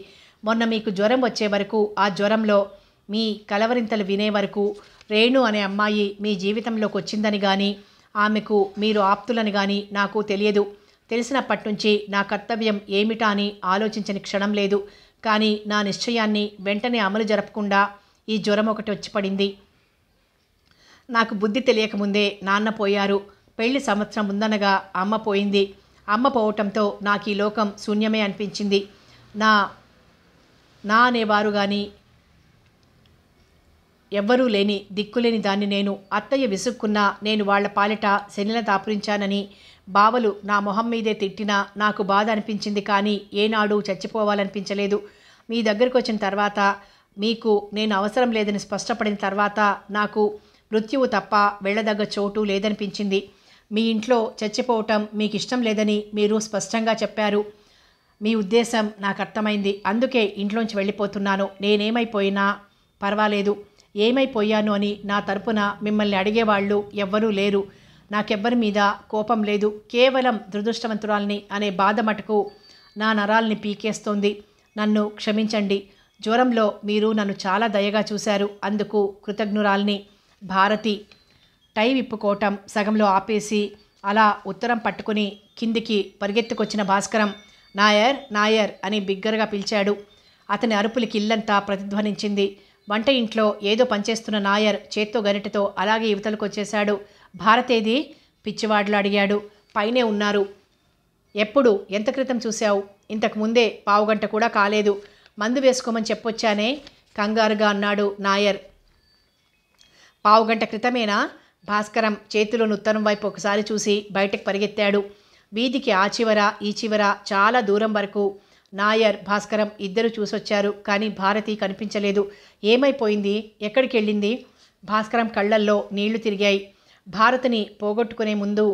మొన్న మీకు జ్వరం వచ్చే వరకు ఆ జ్వరంలో మీ కలవరింతలు వినే వరకు రేణు అనే అమ్మాయి మీ జీవితంలోకి వచ్చిందని కానీ ఆమెకు మీరు ఆప్తులని కానీ నాకు తెలియదు తెలిసినప్పటి నుంచి నా కర్తవ్యం ఏమిటా అని ఆలోచించని క్షణం లేదు కానీ నా నిశ్చయాన్ని వెంటనే అమలు జరపకుండా ఈ జ్వరం ఒకటి వచ్చి పడింది నాకు బుద్ధి తెలియకముందే నాన్న పోయారు పెళ్లి సంవత్సరం ఉందనగా అమ్మ పోయింది అమ్మ పోవటంతో నాకు ఈ లోకం శూన్యమే అనిపించింది నా నా అనేవారు కానీ ఎవ్వరూ లేని దిక్కులేని దాన్ని నేను అత్తయ్య విసుక్కున్నా నేను వాళ్ల పాలిట శనిల తాపురించానని బావలు నా మొహం మీదే తిట్టినా నాకు బాధ అనిపించింది కానీ ఏనాడు చచ్చిపోవాలనిపించలేదు మీ దగ్గరకు వచ్చిన తర్వాత మీకు నేను అవసరం లేదని స్పష్టపడిన తర్వాత నాకు మృత్యువు తప్ప వెళ్ళదగ్గ చోటు లేదనిపించింది మీ ఇంట్లో చచ్చిపోవటం మీకు ఇష్టం లేదని మీరు స్పష్టంగా చెప్పారు మీ ఉద్దేశం నాకు అర్థమైంది అందుకే ఇంట్లోంచి వెళ్ళిపోతున్నాను నేనేమైపోయినా పర్వాలేదు ఏమైపోయాను అని నా తరపున మిమ్మల్ని అడిగేవాళ్ళు ఎవ్వరూ లేరు నాకెవ్వరి మీద కోపం లేదు కేవలం దురదృష్టవంతురాల్ని అనే బాధ మటుకు నా నరాల్ని పీకేస్తోంది నన్ను క్షమించండి జ్వరంలో మీరు నన్ను చాలా దయగా చూశారు అందుకు కృతజ్ఞురాల్ని భారతి టై విప్పుకోవటం సగంలో ఆపేసి అలా ఉత్తరం పట్టుకుని కిందికి పరిగెత్తుకొచ్చిన భాస్కరం నాయర్ నాయర్ అని బిగ్గరగా పిలిచాడు అతని అరుపులకి ఇల్లంతా ప్రతిధ్వనించింది వంట ఇంట్లో ఏదో పనిచేస్తున్న నాయర్ చేత్తో గరిటతో అలాగే యువతలకు వచ్చేశాడు భారతేది పిచ్చివాడులు అడిగాడు పైనే ఉన్నారు ఎప్పుడు ఎంత క్రితం చూశావు ఇంతకు ముందే పావుగంట కూడా కాలేదు మందు వేసుకోమని చెప్పొచ్చానే కంగారుగా అన్నాడు నాయర్ పావుగంట క్రితమేనా భాస్కరం చేతిలో ఉత్తరం వైపు ఒకసారి చూసి బయటకు పరిగెత్తాడు వీధికి ఆ చివర ఈ చివర చాలా దూరం వరకు నాయర్ భాస్కరం ఇద్దరు చూసొచ్చారు కానీ భారతి కనిపించలేదు ఏమైపోయింది ఎక్కడికి వెళ్ళింది భాస్కరం కళ్ళల్లో నీళ్లు తిరిగాయి భారతిని పోగొట్టుకునే ముందు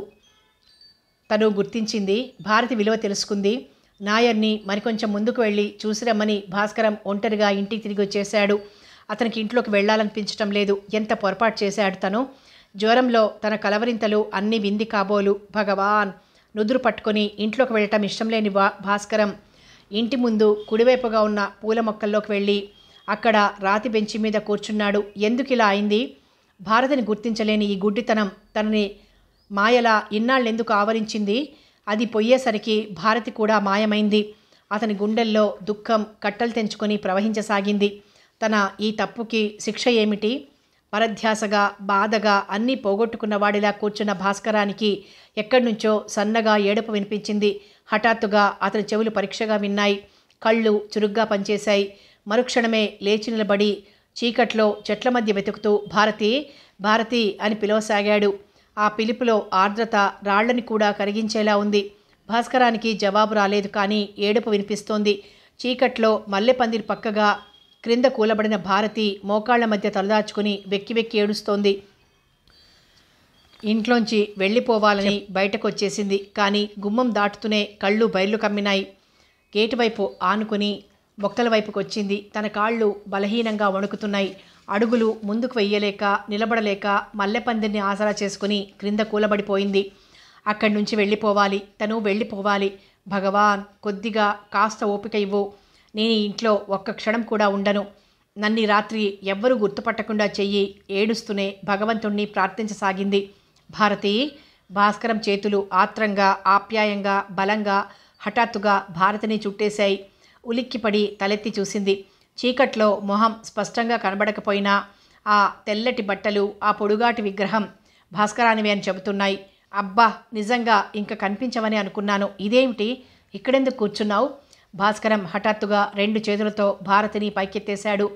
తను గుర్తించింది భారతి విలువ తెలుసుకుంది నాయర్ని మరికొంచెం ముందుకు వెళ్ళి చూసిరమ్మని భాస్కరం ఒంటరిగా ఇంటికి తిరిగి వచ్చేశాడు అతనికి ఇంట్లోకి వెళ్ళాలనిపించటం లేదు ఎంత పొరపాటు చేశాడు తను జ్వరంలో తన కలవరింతలు అన్ని వింది కాబోలు భగవాన్ నుదురు పట్టుకొని ఇంట్లోకి వెళ్ళటం ఇష్టం లేని భాస్కరం ఇంటి ముందు కుడివైపుగా ఉన్న పూల మొక్కల్లోకి వెళ్ళి అక్కడ రాతి బెంచి మీద కూర్చున్నాడు ఎందుకు ఇలా అయింది భారతిని గుర్తించలేని ఈ గుడ్డితనం తనని మాయలా ఇన్నాళ్ళెందుకు ఆవరించింది అది పోయేసరికి భారతి కూడా మాయమైంది అతని గుండెల్లో దుఃఖం కట్టలు తెంచుకొని ప్రవహించసాగింది తన ఈ తప్పుకి శిక్ష ఏమిటి పరధ్యాసగా బాధగా అన్నీ పోగొట్టుకున్నవాడిలా కూర్చున్న భాస్కరానికి ఎక్కడి నుంచో సన్నగా ఏడుపు వినిపించింది హఠాత్తుగా అతని చెవులు పరీక్షగా విన్నాయి కళ్ళు చురుగ్గా పనిచేశాయి మరుక్షణమే లేచి నిలబడి చీకట్లో చెట్ల మధ్య వెతుకుతూ భారతి భారతి అని పిలవసాగాడు ఆ పిలుపులో ఆర్ద్రత రాళ్లని కూడా కరిగించేలా ఉంది భాస్కరానికి జవాబు రాలేదు కానీ ఏడుపు వినిపిస్తోంది చీకట్లో మల్లెపందిరి పక్కగా క్రింద కూలబడిన భారతి మోకాళ్ల మధ్య తలదాచుకుని వెక్కి వెక్కి ఏడుస్తోంది ఇంట్లోంచి వెళ్ళిపోవాలని బయటకు వచ్చేసింది కానీ గుమ్మం దాటుతూనే కళ్ళు బయర్లు కమ్మినాయి గేటు వైపు ఆనుకుని మొక్కల వైపుకు వచ్చింది తన కాళ్ళు బలహీనంగా వణుకుతున్నాయి అడుగులు ముందుకు వెయ్యలేక నిలబడలేక మల్లెపందిని ఆసరా చేసుకుని క్రింద కూలబడిపోయింది అక్కడి నుంచి వెళ్ళిపోవాలి తను వెళ్ళిపోవాలి భగవాన్ కొద్దిగా కాస్త ఓపిక ఇవ్వు నేను ఇంట్లో ఒక్క క్షణం కూడా ఉండను నన్ను రాత్రి ఎవ్వరూ గుర్తుపట్టకుండా చెయ్యి ఏడుస్తూనే భగవంతుణ్ణి ప్రార్థించసాగింది భారతి భాస్కరం చేతులు ఆత్రంగా ఆప్యాయంగా బలంగా హఠాత్తుగా భారతిని చుట్టేశాయి ఉలిక్కిపడి తలెత్తి చూసింది చీకట్లో మొహం స్పష్టంగా కనబడకపోయినా ఆ తెల్లటి బట్టలు ఆ పొడుగాటి విగ్రహం భాస్కరానివి అని చెబుతున్నాయి అబ్బా నిజంగా ఇంకా కనిపించవని అనుకున్నాను ఇదేమిటి ఇక్కడెందుకు కూర్చున్నావు భాస్కరం హఠాత్తుగా రెండు చేతులతో భారతిని పైకెత్తేశాడు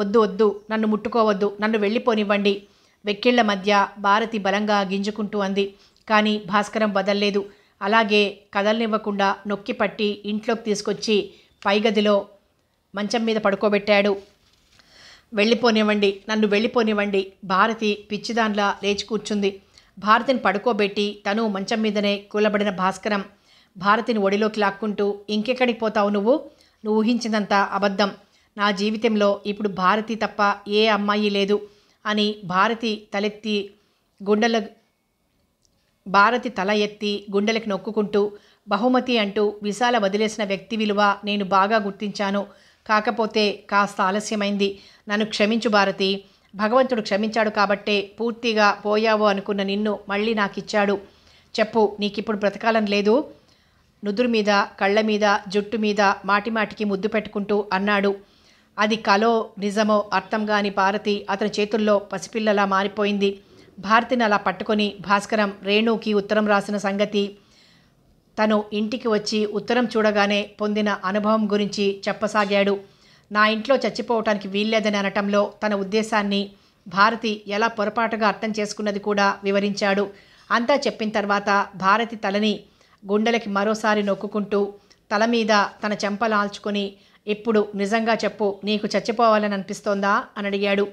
వద్దు వద్దు నన్ను ముట్టుకోవద్దు నన్ను వెళ్ళిపోనివ్వండి వెక్కిళ్ల మధ్య భారతి బలంగా గింజుకుంటూ అంది కానీ భాస్కరం వదల్లేదు అలాగే కదలనివ్వకుండా నొక్కి పట్టి ఇంట్లోకి తీసుకొచ్చి పైగదిలో మంచం మీద పడుకోబెట్టాడు వెళ్ళిపోనివ్వండి నన్ను వెళ్ళిపోనివ్వండి భారతి పిచ్చిదాన్లా లేచి కూర్చుంది భారతిని పడుకోబెట్టి తను మంచం మీదనే కూలబడిన భాస్కరం భారతిని ఒడిలోకి లాక్కుంటూ ఇంకెక్కడికి పోతావు నువ్వు నువ్వు ఊహించినంత అబద్ధం నా జీవితంలో ఇప్పుడు భారతి తప్ప ఏ అమ్మాయి లేదు అని భారతి తలెత్తి గుండెల భారతి తల ఎత్తి గుండెలకు నొక్కుకుంటూ బహుమతి అంటూ విశాల వదిలేసిన వ్యక్తి విలువ నేను బాగా గుర్తించాను కాకపోతే కాస్త ఆలస్యమైంది నన్ను క్షమించు భారతి భగవంతుడు క్షమించాడు కాబట్టే పూర్తిగా పోయావో అనుకున్న నిన్ను మళ్ళీ నాకిచ్చాడు చెప్పు నీకిప్పుడు బ్రతకాలని లేదు నుదురు మీద కళ్ళ మీద జుట్టు మీద మాటిమాటికి ముద్దు పెట్టుకుంటూ అన్నాడు అది కలో నిజమో అర్థం కాని పార్వతి అతని చేతుల్లో పసిపిల్లలా మారిపోయింది భారతిని అలా పట్టుకొని భాస్కరం రేణుకి ఉత్తరం రాసిన సంగతి తను ఇంటికి వచ్చి ఉత్తరం చూడగానే పొందిన అనుభవం గురించి చెప్పసాగాడు నా ఇంట్లో చచ్చిపోవటానికి వీల్లేదని అనటంలో తన ఉద్దేశాన్ని భారతి ఎలా పొరపాటుగా అర్థం చేసుకున్నది కూడా వివరించాడు అంతా చెప్పిన తర్వాత భారతి తలని గుండెలకి మరోసారి నొక్కుకుంటూ తల మీద తన చెంపలాల్చుకొని ఇప్పుడు నిజంగా చెప్పు నీకు చచ్చిపోవాలని అనిపిస్తోందా అని అడిగాడు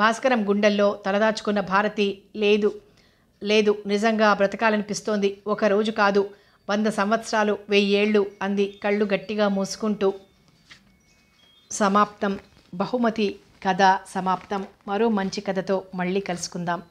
భాస్కరం గుండెల్లో తలదాచుకున్న భారతి లేదు లేదు నిజంగా బ్రతకాలనిపిస్తోంది ఒకరోజు కాదు వంద సంవత్సరాలు వెయ్యేళ్ళు అంది కళ్ళు గట్టిగా మూసుకుంటూ సమాప్తం బహుమతి కథ సమాప్తం మరో మంచి కథతో మళ్ళీ కలుసుకుందాం